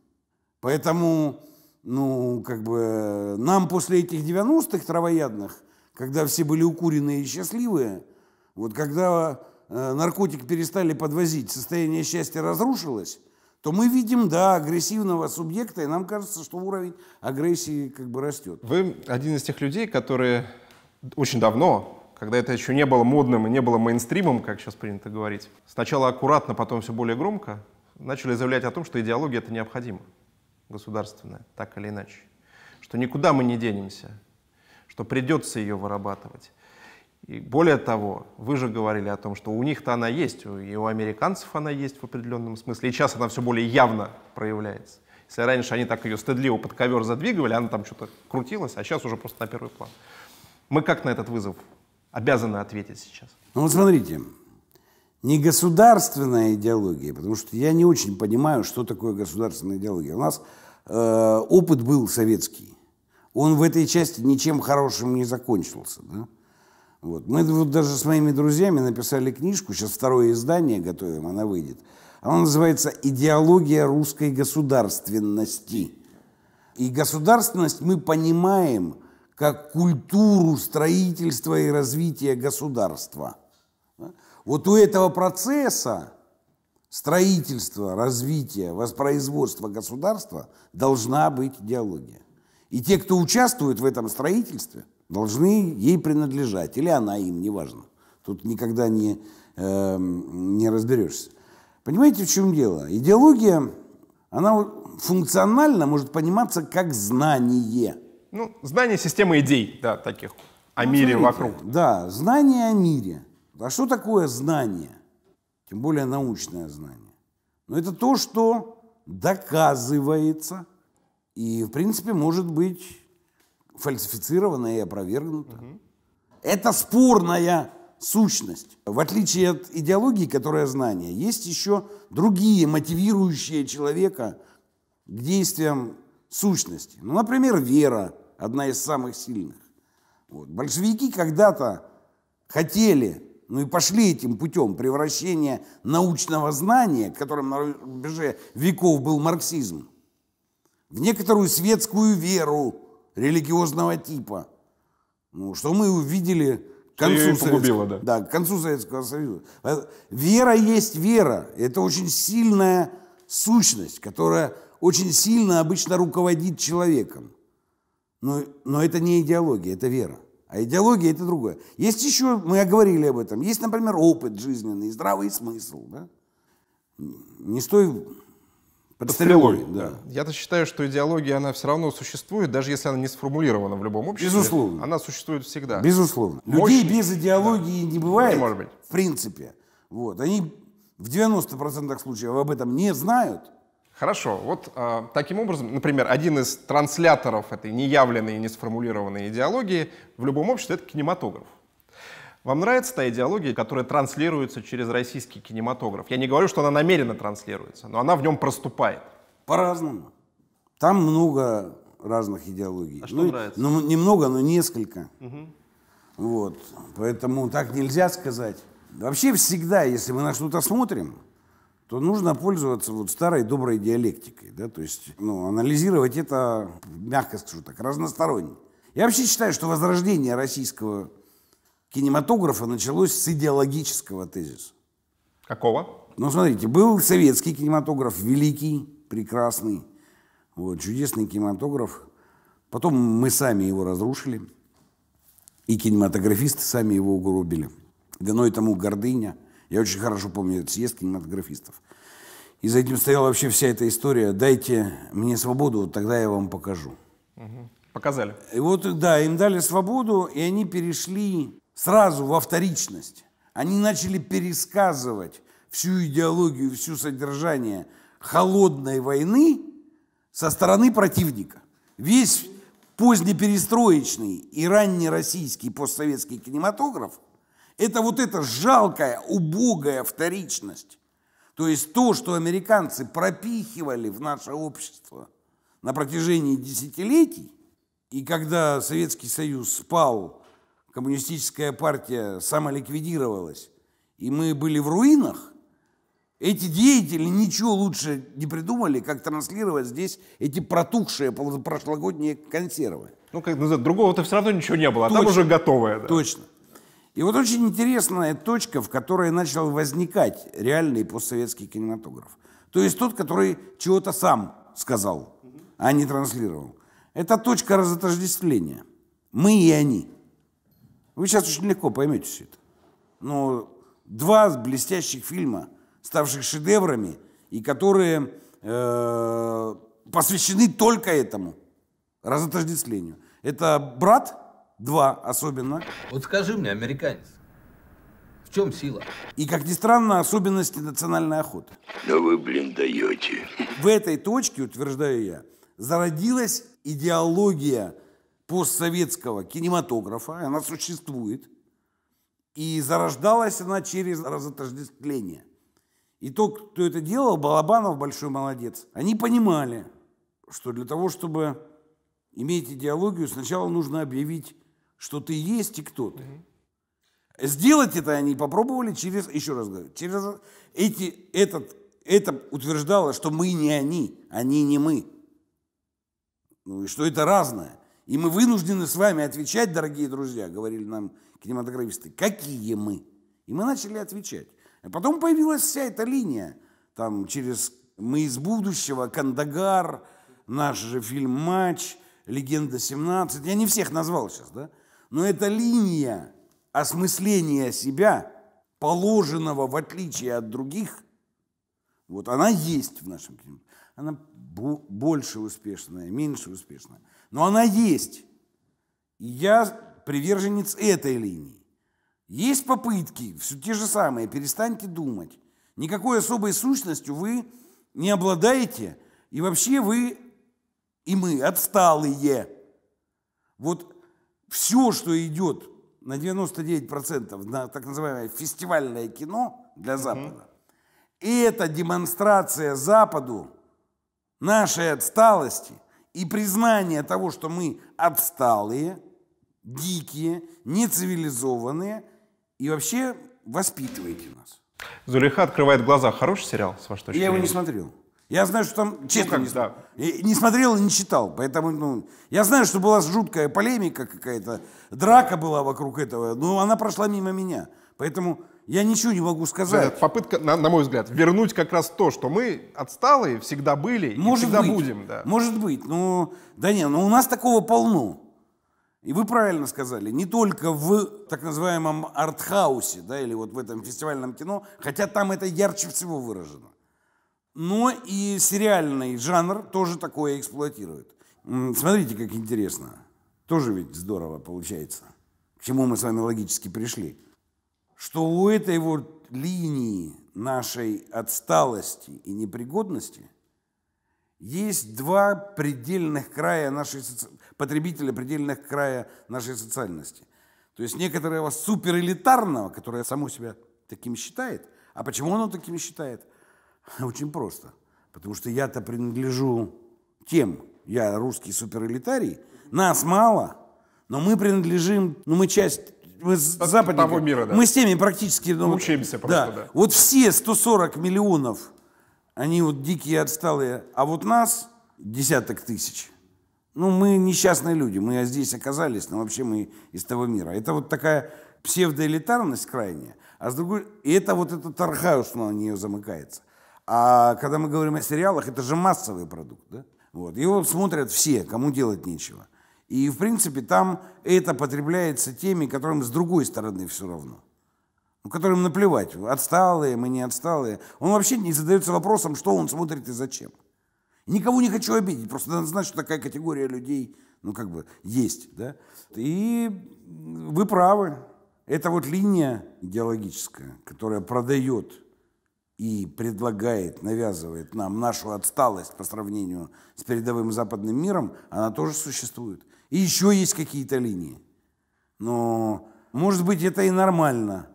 Поэтому, ну, как бы, нам после этих 90-х травоядных, когда все были укуренные и счастливые, вот когда Э, наркотик перестали подвозить, состояние счастья разрушилось, то мы видим, да, агрессивного субъекта, и нам кажется, что уровень агрессии как бы растет. Вы один из тех людей, которые очень давно, когда это еще не было модным и не было мейнстримом, как сейчас принято говорить, сначала аккуратно, потом все более громко, начали заявлять о том, что идеология — это необходимо, государственная, так или иначе, что никуда мы не денемся, что придется ее вырабатывать, и более того, вы же говорили о том, что у них-то она есть, и у американцев она есть в определенном смысле, и сейчас она все более явно проявляется. Если раньше они так ее стыдливо под ковер задвигали, она там что-то крутилась, а сейчас уже просто на первый план. Мы как на этот вызов обязаны ответить сейчас? Ну вот смотрите, не государственная идеология, потому что я не очень понимаю, что такое государственная идеология. У нас э, опыт был советский. Он в этой части ничем хорошим не закончился. Да? Вот. Мы вот даже с моими друзьями написали книжку, сейчас второе издание готовим, она выйдет. Она называется «Идеология русской государственности». И государственность мы понимаем как культуру строительства и развития государства. Вот у этого процесса строительства, развития, воспроизводства государства должна быть идеология. И те, кто участвует в этом строительстве – должны ей принадлежать, или она им, неважно. Тут никогда не, э, не разберешься. Понимаете, в чем дело? Идеология, она функционально может пониматься как знание. Ну, знание системы идей, да, таких, о ну, мире смотрите, вокруг. Да, знание о мире. А что такое знание? Тем более научное знание. Но это то, что доказывается и, в принципе, может быть Фальсифицированная и опровергнуто. Это спорная сущность. В отличие от идеологии, которая знание, есть еще другие мотивирующие человека к действиям сущности. Ну, например, вера – одна из самых сильных. Вот. Большевики когда-то хотели, ну и пошли этим путем превращения научного знания, которым на рубеже веков был марксизм, в некоторую светскую веру – религиозного типа. Ну, что мы увидели к концу, погубила, да. Да, к концу Советского Союза. Э, вера есть вера. Это очень сильная сущность, которая очень сильно обычно руководит человеком. Но, но это не идеология, это вера. А идеология это другое. Есть еще, мы говорили об этом, есть, например, опыт жизненный, здравый смысл. Да? Не стоит это целевой, да. Я-то считаю, что идеология, она все равно существует, даже если она не сформулирована в любом обществе. Безусловно. Она существует всегда. Безусловно. Мощный... Людей без идеологии да. не бывает. Не может быть. В принципе. Вот. Они в 90% случаев об этом не знают. Хорошо. Вот э, таким образом, например, один из трансляторов этой неявленной и не сформулированной идеологии в любом обществе — это кинематограф. Вам нравится та идеология, которая транслируется через российский кинематограф? Я не говорю, что она намеренно транслируется, но она в нем проступает. По-разному. Там много разных идеологий. А что ну, нравится? Ну, немного, но несколько. Угу. Вот. Поэтому так нельзя сказать. Вообще всегда, если мы на что-то смотрим, то нужно пользоваться вот старой доброй диалектикой, да, то есть, ну, анализировать это, мягко скажу так, разносторонне. Я вообще считаю, что возрождение российского кинематографа началось с идеологического тезиса. Какого? Ну, смотрите, был советский кинематограф, великий, прекрасный, вот, чудесный кинематограф. Потом мы сами его разрушили, и кинематографисты сами его угробили. Виной тому гордыня. Я очень хорошо помню этот съезд кинематографистов. И за этим стояла вообще вся эта история. Дайте мне свободу, тогда я вам покажу. Угу. Показали. И вот, да, им дали свободу, и они перешли сразу во вторичность. Они начали пересказывать всю идеологию, всю содержание холодной войны со стороны противника. Весь позднеперестроечный и раннероссийский постсоветский кинематограф – это вот эта жалкая, убогая вторичность. То есть то, что американцы пропихивали в наше общество на протяжении десятилетий, и когда Советский Союз спал – коммунистическая партия самоликвидировалась, и мы были в руинах, эти деятели ничего лучше не придумали, как транслировать здесь эти протухшие прошлогодние консервы. Ну, как ну, другого-то все равно ничего не было, а точно, там уже готовое. Да. Точно. И вот очень интересная точка, в которой начал возникать реальный постсоветский кинематограф. То есть тот, который чего-то сам сказал, а не транслировал. Это точка разотождествления. Мы и они. Вы сейчас очень легко поймете все это. Но два блестящих фильма, ставших шедеврами, и которые э, посвящены только этому разотождествлению. Это «Брат» два особенно. Вот скажи мне, американец, в чем сила? И, как ни странно, особенности национальной охоты. Да вы, блин, даете. В этой точке, утверждаю я, зародилась идеология постсоветского кинематографа, она существует, и зарождалась она через разотождествление. И тот, кто это делал, Балабанов большой молодец, они понимали, что для того, чтобы иметь идеологию, сначала нужно объявить, что ты есть и кто ты. Сделать это они попробовали через, еще раз говорю, через эти, этот, это утверждало, что мы не они, они не мы. Ну и что это разное. И мы вынуждены с вами отвечать, дорогие друзья, говорили нам кинематографисты, какие мы. И мы начали отвечать. А потом появилась вся эта линия, там через «Мы из будущего», «Кандагар», наш же фильм «Матч», «Легенда 17». Я не всех назвал сейчас, да? Но эта линия осмысления себя, положенного в отличие от других, вот она есть в нашем кино. Она больше успешная, меньше успешная. Но она есть. И я приверженец этой линии. Есть попытки, все те же самые, перестаньте думать. Никакой особой сущностью вы не обладаете, и вообще вы и мы отсталые. Вот все, что идет на 99% на так называемое фестивальное кино для Запада, mm это демонстрация Западу нашей отсталости и признание того, что мы отсталые, дикие, нецивилизованные и вообще воспитываете нас. Зулейха открывает глаза. Хороший сериал, с вашей точки Я его не смотрел. Я знаю, что там, ну честно, ну, как, не, да. не смотрел и не читал. Поэтому, ну, я знаю, что была жуткая полемика какая-то, драка была вокруг этого, но она прошла мимо меня. Поэтому я ничего не могу сказать. Это попытка, на, на мой взгляд, вернуть как раз то, что мы отсталые всегда были может и всегда быть, будем. Да. Может быть. Но ну, да не, но ну, у нас такого полно. И вы правильно сказали, не только в так называемом артхаусе, да, или вот в этом фестивальном кино, хотя там это ярче всего выражено, но и сериальный жанр тоже такое эксплуатирует. Смотрите, как интересно. Тоже ведь здорово получается. К чему мы с вами логически пришли что у этой вот линии нашей отсталости и непригодности есть два предельных края нашей соци... потребителя предельных края нашей социальности. То есть некоторого суперэлитарного, которое само себя таким считает. А почему оно таким считает? Очень просто. Потому что я-то принадлежу тем, я русский суперэлитарий, нас мало, но мы принадлежим, ну мы часть мы с западниками, того мира, да. мы с теми практически... Ну, учимся просто, да. да. Вот все 140 миллионов, они вот дикие отсталые, а вот нас десяток тысяч. Ну, мы несчастные люди, мы здесь оказались, но вообще мы из того мира. Это вот такая псевдоэлитарность крайняя, а с другой... И это вот этот архаус ну, на нее замыкается. А когда мы говорим о сериалах, это же массовый продукт, да? Вот. Его смотрят все, кому делать нечего. И, в принципе, там это потребляется теми, которым с другой стороны все равно. Ну, которым наплевать, отсталые мы, не отсталые. Он вообще не задается вопросом, что он смотрит и зачем. Никого не хочу обидеть, просто надо знать, что такая категория людей, ну, как бы, есть, да. И вы правы, это вот линия идеологическая, которая продает и предлагает, навязывает нам нашу отсталость по сравнению с передовым западным миром, она тоже существует. И еще есть какие-то линии. Но, может быть, это и нормально,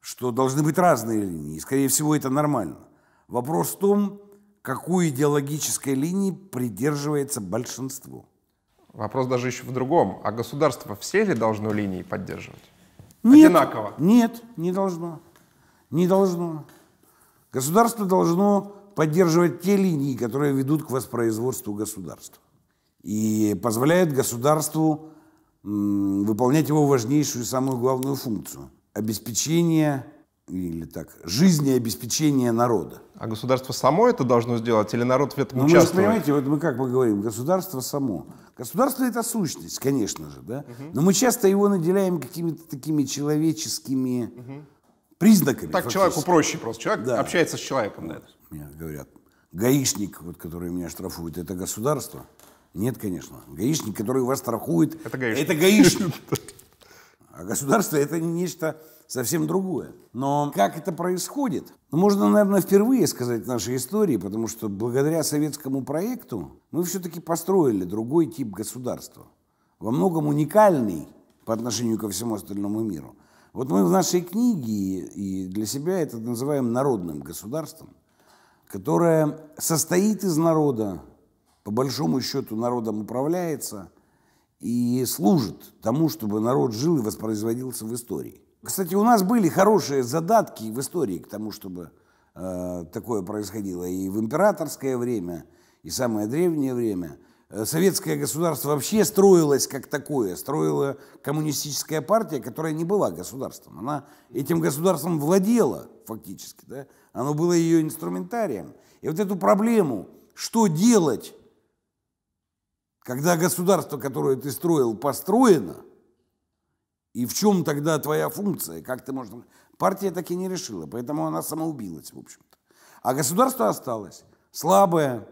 что должны быть разные линии. И, скорее всего, это нормально. Вопрос в том, какой идеологической линии придерживается большинство. Вопрос даже еще в другом. А государство все ли должно линии поддерживать? Нет, Одинаково? Нет, не должно. Не должно. Государство должно поддерживать те линии, которые ведут к воспроизводству государства и позволяет государству выполнять его важнейшую и самую главную функцию – обеспечение или так, жизнеобеспечение народа. А государство само это должно сделать или народ в этом ну, участвует? Вы же понимаете, вот мы как мы говорим, государство само. Государство – это сущность, конечно же, да? Угу. Но мы часто его наделяем какими-то такими человеческими угу. признаками. Так фактически. человеку проще просто. Человек да. общается с человеком. Да. Мне говорят, гаишник, вот, который меня штрафует, это государство – нет, конечно. Гаишник, который вас страхует, это гаишник. Это гаишник. А государство это нечто совсем другое. Но как это происходит? Ну, можно, наверное, впервые сказать в нашей истории, потому что благодаря советскому проекту мы все-таки построили другой тип государства. Во многом уникальный по отношению ко всему остальному миру. Вот мы в нашей книге и для себя это называем народным государством, которое состоит из народа, по большому счету народом управляется и служит тому, чтобы народ жил и воспроизводился в истории. Кстати, у нас были хорошие задатки в истории к тому, чтобы э, такое происходило и в императорское время, и самое древнее время. Э, советское государство вообще строилось как такое, строила коммунистическая партия, которая не была государством. Она этим государством владела фактически, да? оно было ее инструментарием. И вот эту проблему, что делать когда государство, которое ты строил, построено, и в чем тогда твоя функция? Как ты можешь... Партия так и не решила, поэтому она самоубилась, в общем-то. А государство осталось слабое,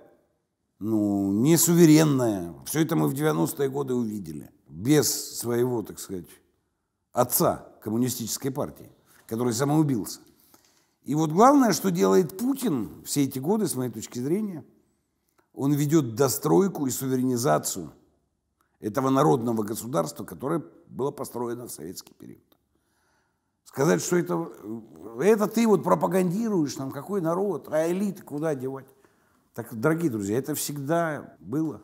ну, не суверенное. Все это мы в 90-е годы увидели. Без своего, так сказать, отца коммунистической партии, который самоубился. И вот главное, что делает Путин все эти годы, с моей точки зрения – он ведет достройку и суверенизацию этого народного государства, которое было построено в советский период. Сказать, что это, это ты вот пропагандируешь нам, какой народ, а элиты куда девать? Так, дорогие друзья, это всегда было.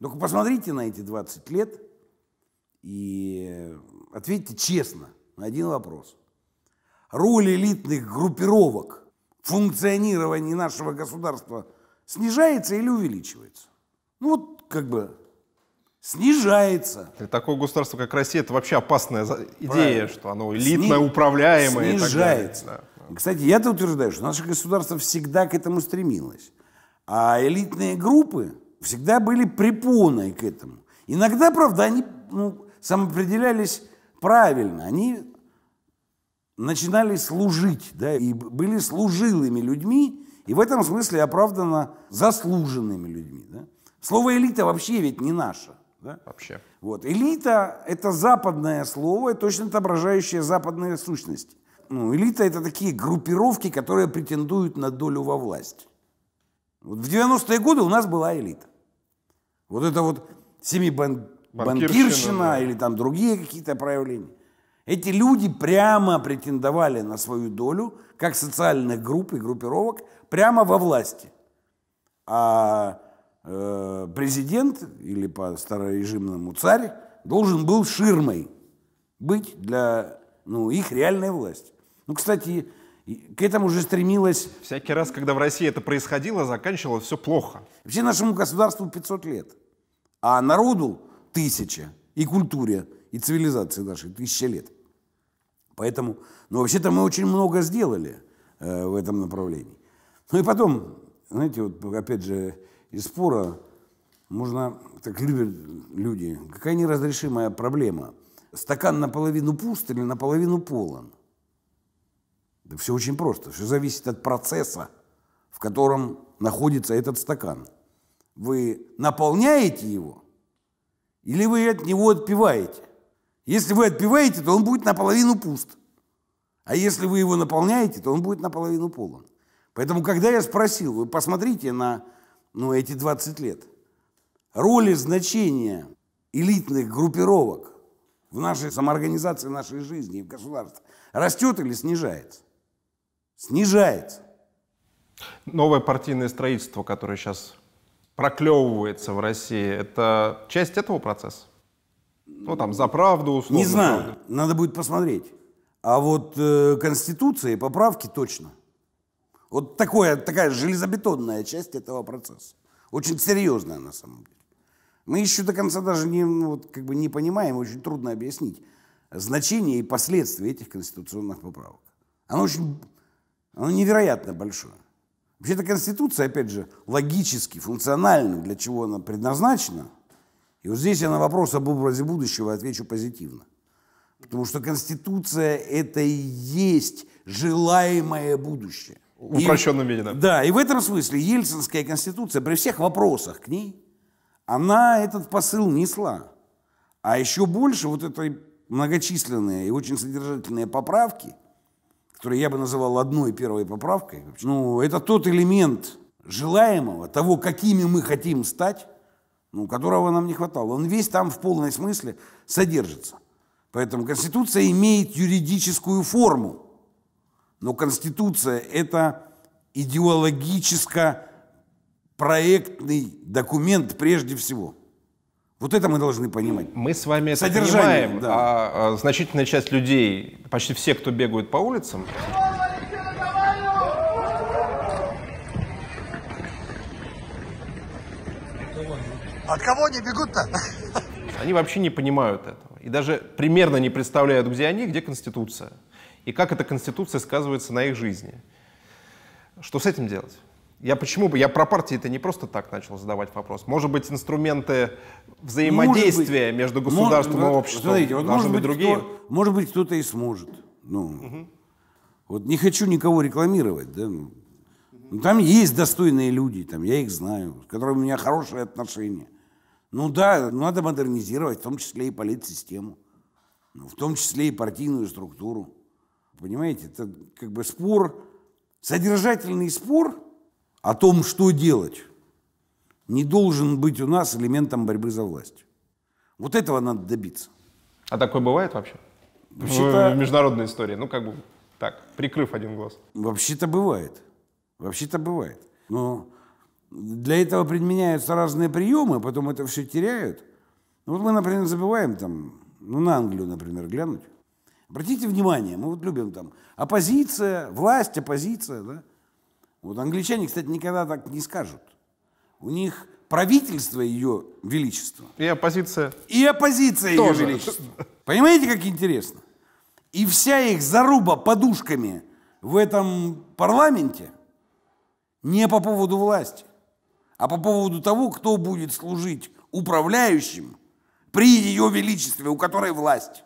Только посмотрите на эти 20 лет и ответьте честно на один вопрос. Роль элитных группировок в функционировании нашего государства – снижается или увеличивается? Ну вот как бы снижается. Для такого государства, как Россия, это вообще опасная идея, Правильно. что оно элитное, Сни... управляемое. Снижается. И так далее. Да. Кстати, я-то утверждаю, что наше государство всегда к этому стремилось. А элитные группы всегда были препоной к этому. Иногда, правда, они ну, самоопределялись правильно. Они начинали служить, да, и были служилыми людьми, и в этом смысле оправдано заслуженными людьми. Да? Слово элита вообще ведь не наше. Да? Вообще. Вот. Элита – это западное слово, точно отображающее западные сущности. Ну, элита – это такие группировки, которые претендуют на долю во власти. Вот в 90-е годы у нас была элита. Вот это вот семибанкирщина да. или там другие какие-то проявления. Эти люди прямо претендовали на свою долю, как социальных групп и группировок, прямо во власти. А э, президент, или по старорежимному царь, должен был ширмой быть для ну, их реальной власти. Ну, кстати, к этому же стремилась... Всякий раз, когда в России это происходило, заканчивалось все плохо. Вообще нашему государству 500 лет, а народу тысяча, и культуре, и цивилизации нашей тысяча лет. Поэтому, ну вообще-то мы очень много сделали э, в этом направлении. Ну и потом, знаете, вот опять же из спора можно, так любят люди, какая неразрешимая проблема. Стакан наполовину пуст или наполовину полон? Да все очень просто. Все зависит от процесса, в котором находится этот стакан. Вы наполняете его или вы от него отпиваете? Если вы отпиваете, то он будет наполовину пуст. А если вы его наполняете, то он будет наполовину полон. Поэтому, когда я спросил, вы посмотрите на ну, эти 20 лет, роли, значения элитных группировок в нашей самоорганизации, в нашей жизни и в государстве растет или снижается? Снижается. Новое партийное строительство, которое сейчас проклевывается в России, это часть этого процесса? Ну, там, за правду, условно. Не знаю, правду. надо будет посмотреть. А вот э, Конституция и поправки точно. Вот такое, такая железобетонная часть этого процесса. Очень серьезная на самом деле. Мы еще до конца даже не, ну, вот, как бы не понимаем, очень трудно объяснить значение и последствия этих конституционных поправок. Оно очень, оно невероятно большое. Вообще-то Конституция, опять же, логически, функционально, для чего она предназначена, и вот здесь я на вопрос об образе будущего отвечу позитивно. Потому что Конституция – это и есть желаемое будущее. В упрощенном виде, да. Да, и в этом смысле Ельцинская Конституция при всех вопросах к ней, она этот посыл несла. А еще больше вот этой многочисленные и очень содержательные поправки, которые я бы называл одной первой поправкой, ну, это тот элемент желаемого, того, какими мы хотим стать, ну, которого нам не хватало. Он весь там в полной смысле содержится. Поэтому Конституция имеет юридическую форму, но Конституция – это идеологическо-проектный документ прежде всего. Вот это мы должны понимать. Мы с вами это Содержание, понимаем, да. а, а значительная часть людей, почти все, кто бегают по улицам… От кого они бегут-то? Они вообще не понимают этого. И даже примерно не представляют, где они, где Конституция. И как эта Конституция сказывается на их жизни. Что с этим делать? Я почему бы, я про партии это не просто так начал задавать вопрос. Может быть, инструменты взаимодействия быть, между государством может, и обществом смотрите, вот должны может быть другие? Кто, может быть, кто-то и сможет. Ну, угу. Вот не хочу никого рекламировать, да, но ну. ну, там есть достойные люди, там я их знаю, с которыми у меня хорошие отношения. Ну да, надо модернизировать, в том числе и политсистему, ну, в том числе и партийную структуру. Понимаете, это как бы спор, содержательный спор о том, что делать, не должен быть у нас элементом борьбы за власть. Вот этого надо добиться. А такое бывает вообще? Вообще-то... В международной истории, ну как бы так, прикрыв один глаз. Вообще-то бывает. Вообще-то бывает. Но для этого применяются разные приемы, потом это все теряют. Ну, вот мы, например, забываем там, ну, на Англию, например, глянуть. Обратите внимание, мы вот любим там оппозиция, власть, оппозиция, да? Вот англичане, кстати, никогда так не скажут. У них правительство ее величество. И оппозиция. И оппозиция Тоже. ее величество. Понимаете, как интересно? И вся их заруба подушками в этом парламенте не по поводу власти. А по поводу того, кто будет служить управляющим при ее величестве, у которой власть.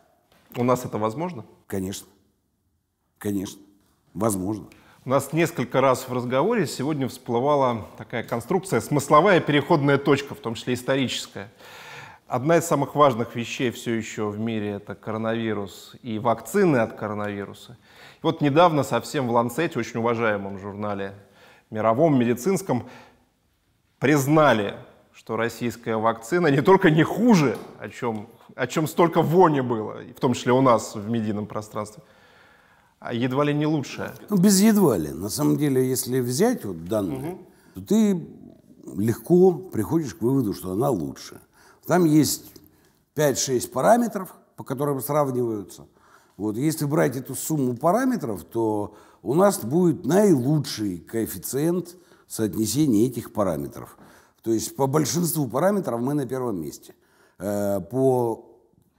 У нас это возможно? Конечно. Конечно. Возможно. У нас несколько раз в разговоре сегодня всплывала такая конструкция, смысловая переходная точка, в том числе историческая. Одна из самых важных вещей все еще в мире – это коронавирус и вакцины от коронавируса. И вот недавно совсем в «Ланцете», очень уважаемом журнале мировом, медицинском, признали, что российская вакцина не только не хуже, о чем, о чем столько вони было, в том числе у нас в медийном пространстве, а едва ли не лучшая. Ну, без едва ли. На самом деле, если взять вот данные, угу. то ты легко приходишь к выводу, что она лучше. Там есть 5-6 параметров, по которым сравниваются. Вот, если брать эту сумму параметров, то у нас будет наилучший коэффициент – соотнесении этих параметров. То есть по большинству параметров мы на первом месте. Э, по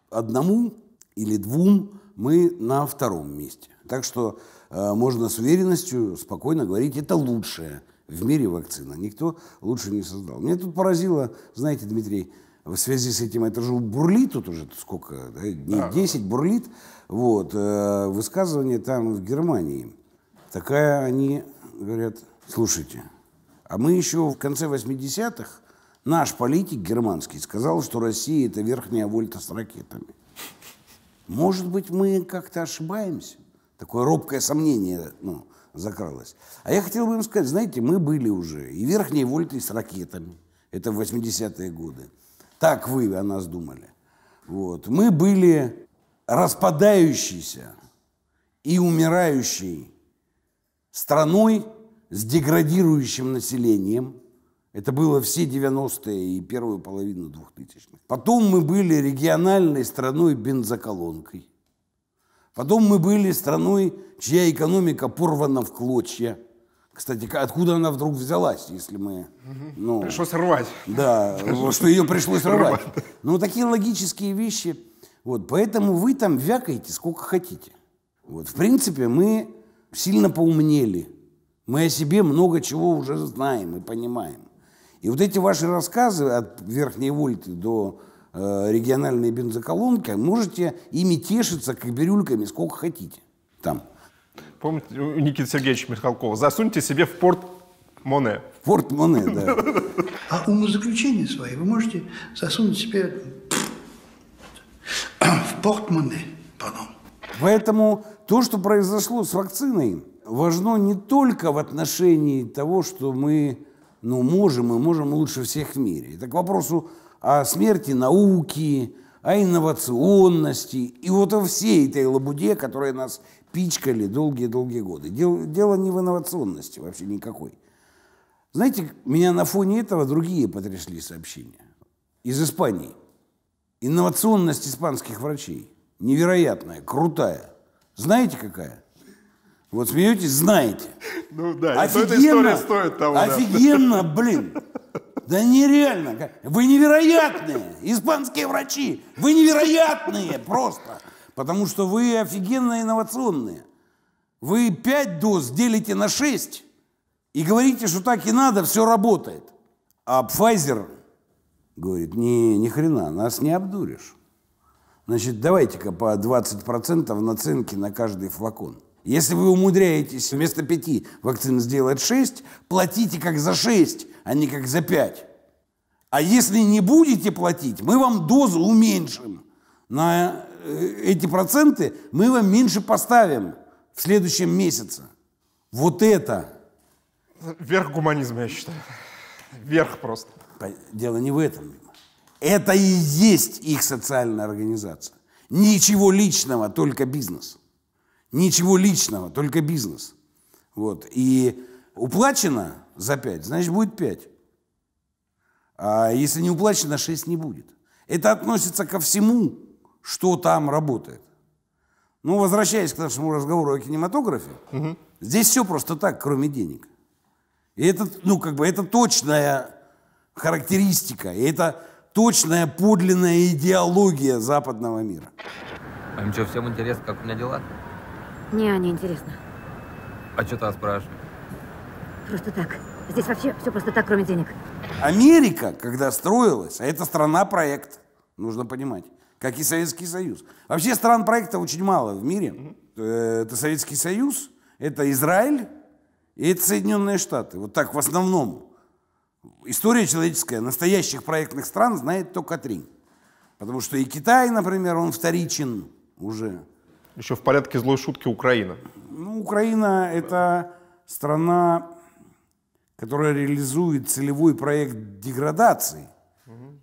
одному или двум мы на втором месте. Так что э, можно с уверенностью спокойно говорить, это лучшее в мире вакцина. Никто лучше не создал. Меня тут поразило, знаете, Дмитрий, в связи с этим, это же бурлит тут уже сколько, да, дней да, 10 да. бурлит, вот, э, высказывание там в Германии. Такая они говорят, слушайте, а мы еще в конце 80-х, наш политик германский сказал, что Россия – это верхняя вольта с ракетами. Может быть, мы как-то ошибаемся? Такое робкое сомнение ну, закралось. А я хотел бы им сказать, знаете, мы были уже и верхней вольтой с ракетами. Это в 80-е годы. Так вы о нас думали. Вот. Мы были распадающейся и умирающей страной, с деградирующим населением. Это было все 90-е и первую половину 2000-х. Потом мы были региональной страной бензоколонкой. Потом мы были страной, чья экономика порвана в клочья. Кстати, откуда она вдруг взялась, если мы... Угу. Ну, пришлось рвать. Да, пришлось что ее пришлось рвать. рвать. Ну, такие логические вещи. Вот, поэтому вы там вякаете сколько хотите. Вот, в принципе, мы сильно поумнели мы о себе много чего уже знаем и понимаем. И вот эти ваши рассказы от верхней вольты до э, региональной бензоколонки, можете ими тешиться как бирюльками сколько хотите там. Помните у Никиты Сергеевича Михалкова? Засуньте себе в порт Моне. В порт Моне, да. А умозаключения свои вы можете засунуть себе в порт Моне, потом. Поэтому то, что произошло с вакциной, важно не только в отношении того, что мы ну, можем и можем лучше всех в мире. Это к вопросу о смерти науки, о инновационности и вот о всей этой лабуде, которая нас пичкали долгие-долгие годы. Дело, дело не в инновационности вообще никакой. Знаете, меня на фоне этого другие потрясли сообщения из Испании. Инновационность испанских врачей невероятная, крутая. Знаете какая? Вот смеетесь, знаете. Ну да, офигенно, эта стоит того. Офигенно, да. блин. Да нереально. Вы невероятные, испанские врачи. Вы невероятные просто. Потому что вы офигенно инновационные. Вы 5 доз делите на 6 и говорите, что так и надо, все работает. А Pfizer говорит, не, ни хрена, нас не обдуришь. Значит, давайте-ка по 20% наценки на каждый флакон. Если вы умудряетесь вместо пяти вакцин сделать шесть, платите как за шесть, а не как за пять. А если не будете платить, мы вам дозу уменьшим. На э, эти проценты мы вам меньше поставим в следующем месяце. Вот это. Верх гуманизма, я считаю. Верх просто. Дело не в этом. Это и есть их социальная организация. Ничего личного, только бизнес. Ничего личного, только бизнес. Вот. И уплачено за 5, значит, будет 5. А если не уплачено, 6 не будет. Это относится ко всему, что там работает. Ну, возвращаясь к нашему разговору о кинематографе, угу. здесь все просто так, кроме денег. И это, ну, как бы, это точная характеристика, и это точная подлинная идеология западного мира. А им что, всем интересно, как у меня дела? Не, не интересно. А что ты спрашиваешь? Просто так. Здесь вообще все просто так, кроме денег. Америка, когда строилась, а это страна-проект, нужно понимать, как и Советский Союз. Вообще стран проекта очень мало в мире. Э, это Советский Союз, это Израиль и это Соединенные Штаты. Вот так в основном. История человеческая настоящих проектных стран знает только три. Потому что и Китай, например, он вторичен уже. Еще в порядке злой шутки Украина. Ну, Украина – это страна, которая реализует целевой проект деградации.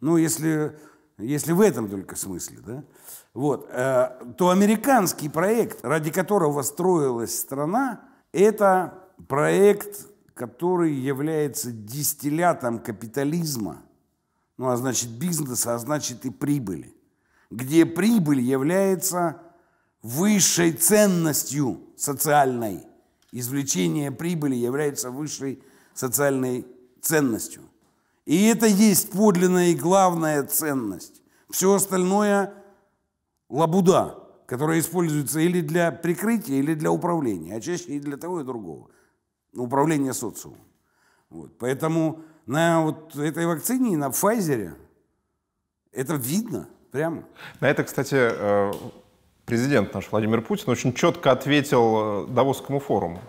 Ну, если, если в этом только смысле, да? Вот, э, то американский проект, ради которого строилась страна, это проект, который является дистиллятом капитализма, ну а значит бизнеса, а значит и прибыли, где прибыль является высшей ценностью социальной. Извлечение прибыли является высшей социальной ценностью. И это есть подлинная и главная ценность. Все остальное – лабуда, которая используется или для прикрытия, или для управления, а чаще и для того, и другого. Ну, управление социумом. Вот. Поэтому на вот этой вакцине, на Pfizer, это видно прямо. На это, кстати, э, президент наш Владимир Путин очень четко ответил э, Давосскому форуму,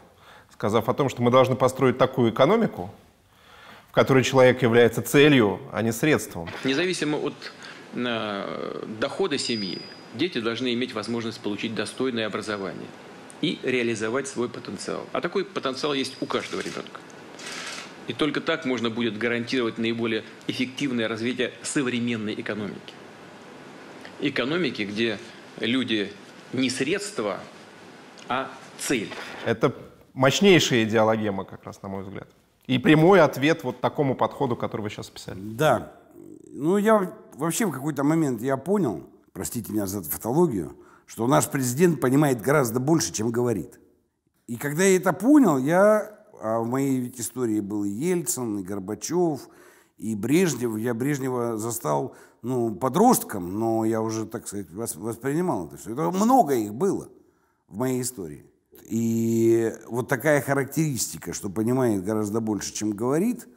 сказав о том, что мы должны построить такую экономику, в которой человек является целью, а не средством. Независимо от э, дохода семьи, дети должны иметь возможность получить достойное образование и реализовать свой потенциал. А такой потенциал есть у каждого ребенка. И только так можно будет гарантировать наиболее эффективное развитие современной экономики. Экономики, где люди не средство, а цель. Это мощнейшая идеологема, как раз, на мой взгляд. И прямой ответ вот такому подходу, который вы сейчас писали. Да. Ну, я вообще в какой-то момент я понял, простите меня за эту фотологию, что наш президент понимает гораздо больше, чем говорит. И когда я это понял, я... А в моей ведь истории был и Ельцин, и Горбачев, и Брежнев, я Брежнева застал ну, подростком, но я уже, так сказать, воспринимал это все. Это много их было в моей истории. И вот такая характеристика, что понимает гораздо больше, чем говорит,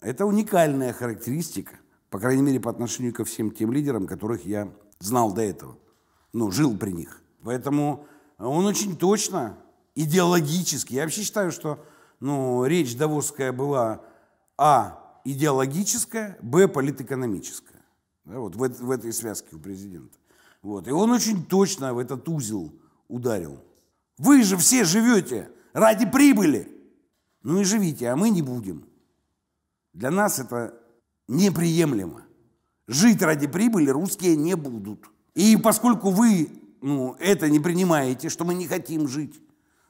это уникальная характеристика, по крайней мере, по отношению ко всем тем лидерам, которых я знал до этого, ну, жил при них. Поэтому он очень точно, идеологически. Я вообще считаю, что ну, речь Давосская была, а, идеологическое, б политэкономическое. Да, вот в, в этой связке у президента. Вот. И он очень точно в этот узел ударил. Вы же все живете ради прибыли. Ну и живите, а мы не будем. Для нас это неприемлемо. Жить ради прибыли русские не будут. И поскольку вы ну, это не принимаете, что мы не хотим жить,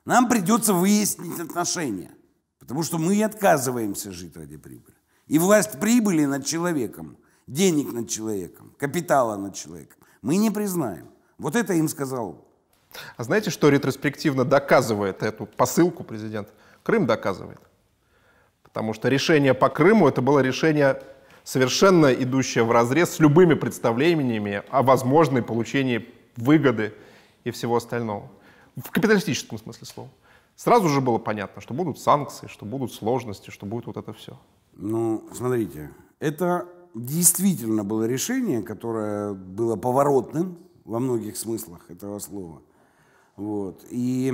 нам придется выяснить отношения. Потому что мы отказываемся жить ради прибыли и власть прибыли над человеком, денег над человеком, капитала над человеком, мы не признаем. Вот это им сказал. А знаете, что ретроспективно доказывает эту посылку президент? Крым доказывает. Потому что решение по Крыму это было решение совершенно идущее в разрез с любыми представлениями о возможной получении выгоды и всего остального. В капиталистическом смысле слова. Сразу же было понятно, что будут санкции, что будут сложности, что будет вот это все. Ну, смотрите, это действительно было решение, которое было поворотным во многих смыслах этого слова. Вот. И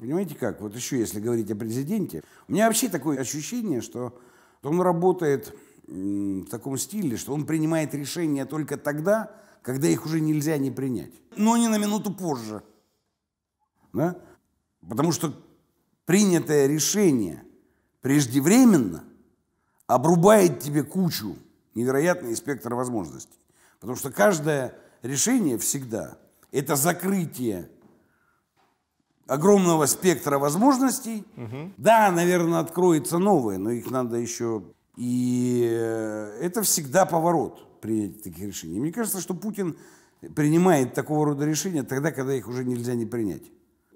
понимаете как, вот еще если говорить о президенте, у меня вообще такое ощущение, что он работает в таком стиле, что он принимает решения только тогда, когда их уже нельзя не принять. Но не на минуту позже. Да? Потому что принятое решение преждевременно обрубает тебе кучу, невероятный спектр возможностей. Потому что каждое решение всегда – это закрытие огромного спектра возможностей. Угу. Да, наверное, откроется новое, но их надо еще... И э, это всегда поворот принять таких решений. Мне кажется, что Путин принимает такого рода решения тогда, когда их уже нельзя не принять.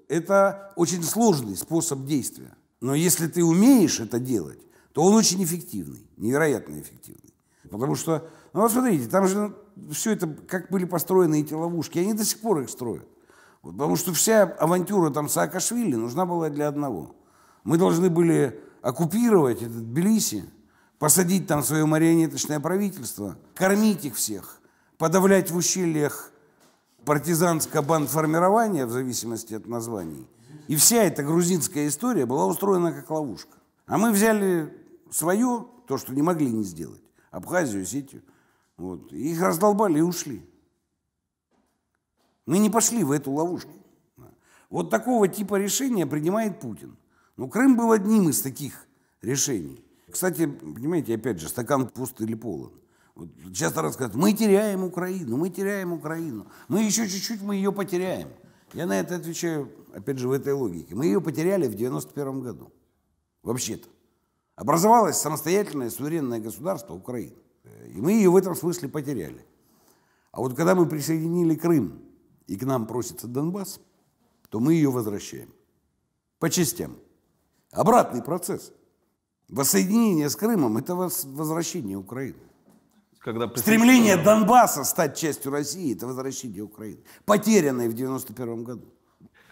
Это очень сложный способ действия. Но если ты умеешь это делать, то он очень эффективный, невероятно эффективный. Потому что, ну вот смотрите, там же ну, все это, как были построены эти ловушки, они до сих пор их строят. Вот, потому что вся авантюра там Саакашвили нужна была для одного. Мы должны были оккупировать этот Тбилиси, посадить там свое марионеточное правительство, кормить их всех, подавлять в ущельях партизанское бандформирование, в зависимости от названий. И вся эта грузинская история была устроена как ловушка. А мы взяли свое, то, что не могли не сделать, Абхазию, сетью, Вот. Их раздолбали и ушли. Мы не пошли в эту ловушку. Вот такого типа решения принимает Путин. Но Крым был одним из таких решений. Кстати, понимаете, опять же, стакан пуст или полон. Вот часто рассказывают, мы теряем Украину, мы теряем Украину, мы еще чуть-чуть мы ее потеряем. Я на это отвечаю, опять же, в этой логике. Мы ее потеряли в 91 году. Вообще-то. Образовалось самостоятельное суверенное государство Украина. И мы ее в этом смысле потеряли. А вот когда мы присоединили Крым и к нам просится Донбасс, то мы ее возвращаем. По частям. Обратный процесс. Воссоединение с Крымом – это возвращение Украины. Когда присоединение... Стремление Донбасса стать частью России – это возвращение Украины, потерянной в 1991 году.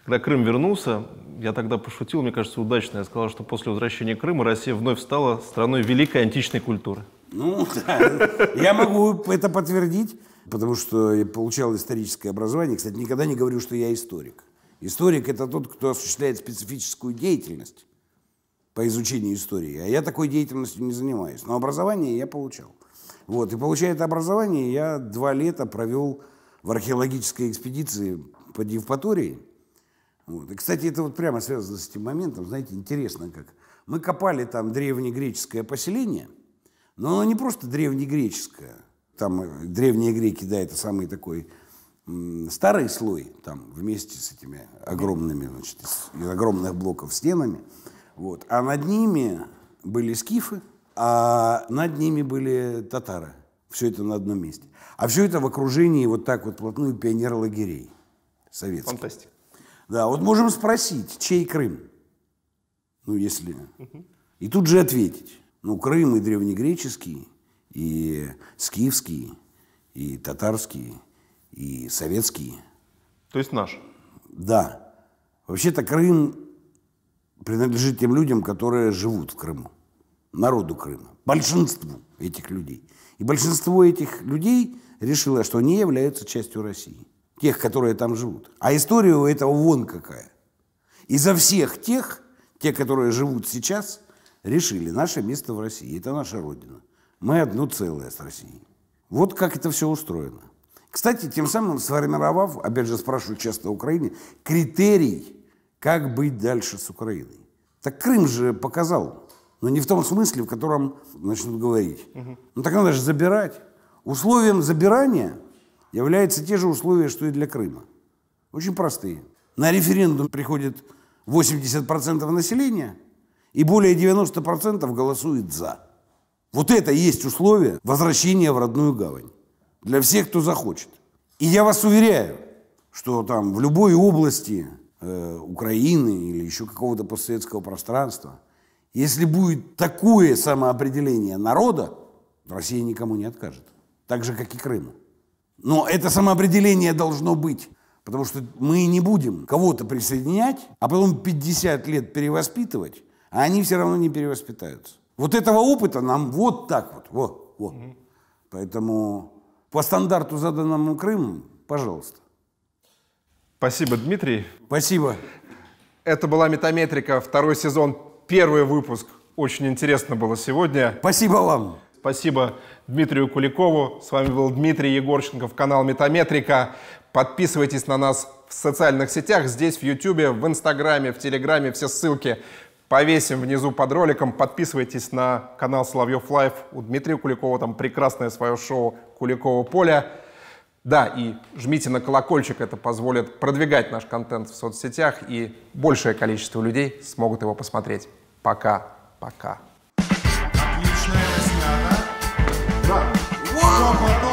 Когда Крым вернулся, я тогда пошутил, мне кажется, удачно. Я сказал, что после возвращения Крыма Россия вновь стала страной великой античной культуры. Ну, да. Я могу это подтвердить, потому что я получал историческое образование. Кстати, никогда не говорю, что я историк. Историк – это тот, кто осуществляет специфическую деятельность по изучению истории. А я такой деятельностью не занимаюсь. Но образование я получал. Вот. И получая это образование, я два лета провел в археологической экспедиции под Евпаторией – вот. И, кстати, это вот прямо связано с этим моментом, знаете, интересно как. Мы копали там древнегреческое поселение, но оно не просто древнегреческое. Там э, древние греки, да, это самый такой старый слой, там вместе с этими огромными, значит, из огромных блоков стенами. Вот. А над ними были скифы, а над ними были татары. Все это на одном месте. А все это в окружении вот так вот плотную пионер-лагерей советских. Фантастика. Да, вот можем спросить, чей Крым? Ну, если... И тут же ответить. Ну, Крым и древнегреческий, и скифский, и татарский, и советский. То есть наш? Да. Вообще-то Крым принадлежит тем людям, которые живут в Крыму, народу Крыма, большинству этих людей. И большинство этих людей решило, что они являются частью России тех, которые там живут. А история у этого вон какая. Изо всех тех, те, которые живут сейчас, решили наше место в России. Это наша Родина. Мы одно целое с Россией. Вот как это все устроено. Кстати, тем самым сформировав, опять же спрашивают часто Украине, критерий, как быть дальше с Украиной. Так Крым же показал, но не в том смысле, в котором начнут говорить. Ну так надо же забирать. Условием забирания – являются те же условия, что и для Крыма. Очень простые. На референдум приходит 80% населения, и более 90% голосует «за». Вот это и есть условие возвращения в родную гавань. Для всех, кто захочет. И я вас уверяю, что там в любой области э, Украины или еще какого-то постсоветского пространства, если будет такое самоопределение народа, Россия никому не откажет. Так же, как и Крыму. Но это самоопределение должно быть. Потому что мы не будем кого-то присоединять, а потом 50 лет перевоспитывать, а они все равно не перевоспитаются. Вот этого опыта нам вот так вот. Вот, вот. Поэтому по стандарту, заданному Крыму, пожалуйста. Спасибо, Дмитрий. Спасибо. Это была «Метаметрика», второй сезон, первый выпуск. Очень интересно было сегодня. Спасибо вам. Спасибо Дмитрию Куликову. С вами был Дмитрий Егорченков, канал Метаметрика. Подписывайтесь на нас в социальных сетях, здесь, в Ютубе, в Инстаграме, в Телеграме. Все ссылки повесим внизу под роликом. Подписывайтесь на канал Соловьев Лайф. У Дмитрия Куликова там прекрасное свое шоу «Куликово поле». Да, и жмите на колокольчик, это позволит продвигать наш контент в соцсетях, и большее количество людей смогут его посмотреть. Пока, пока. Vamos,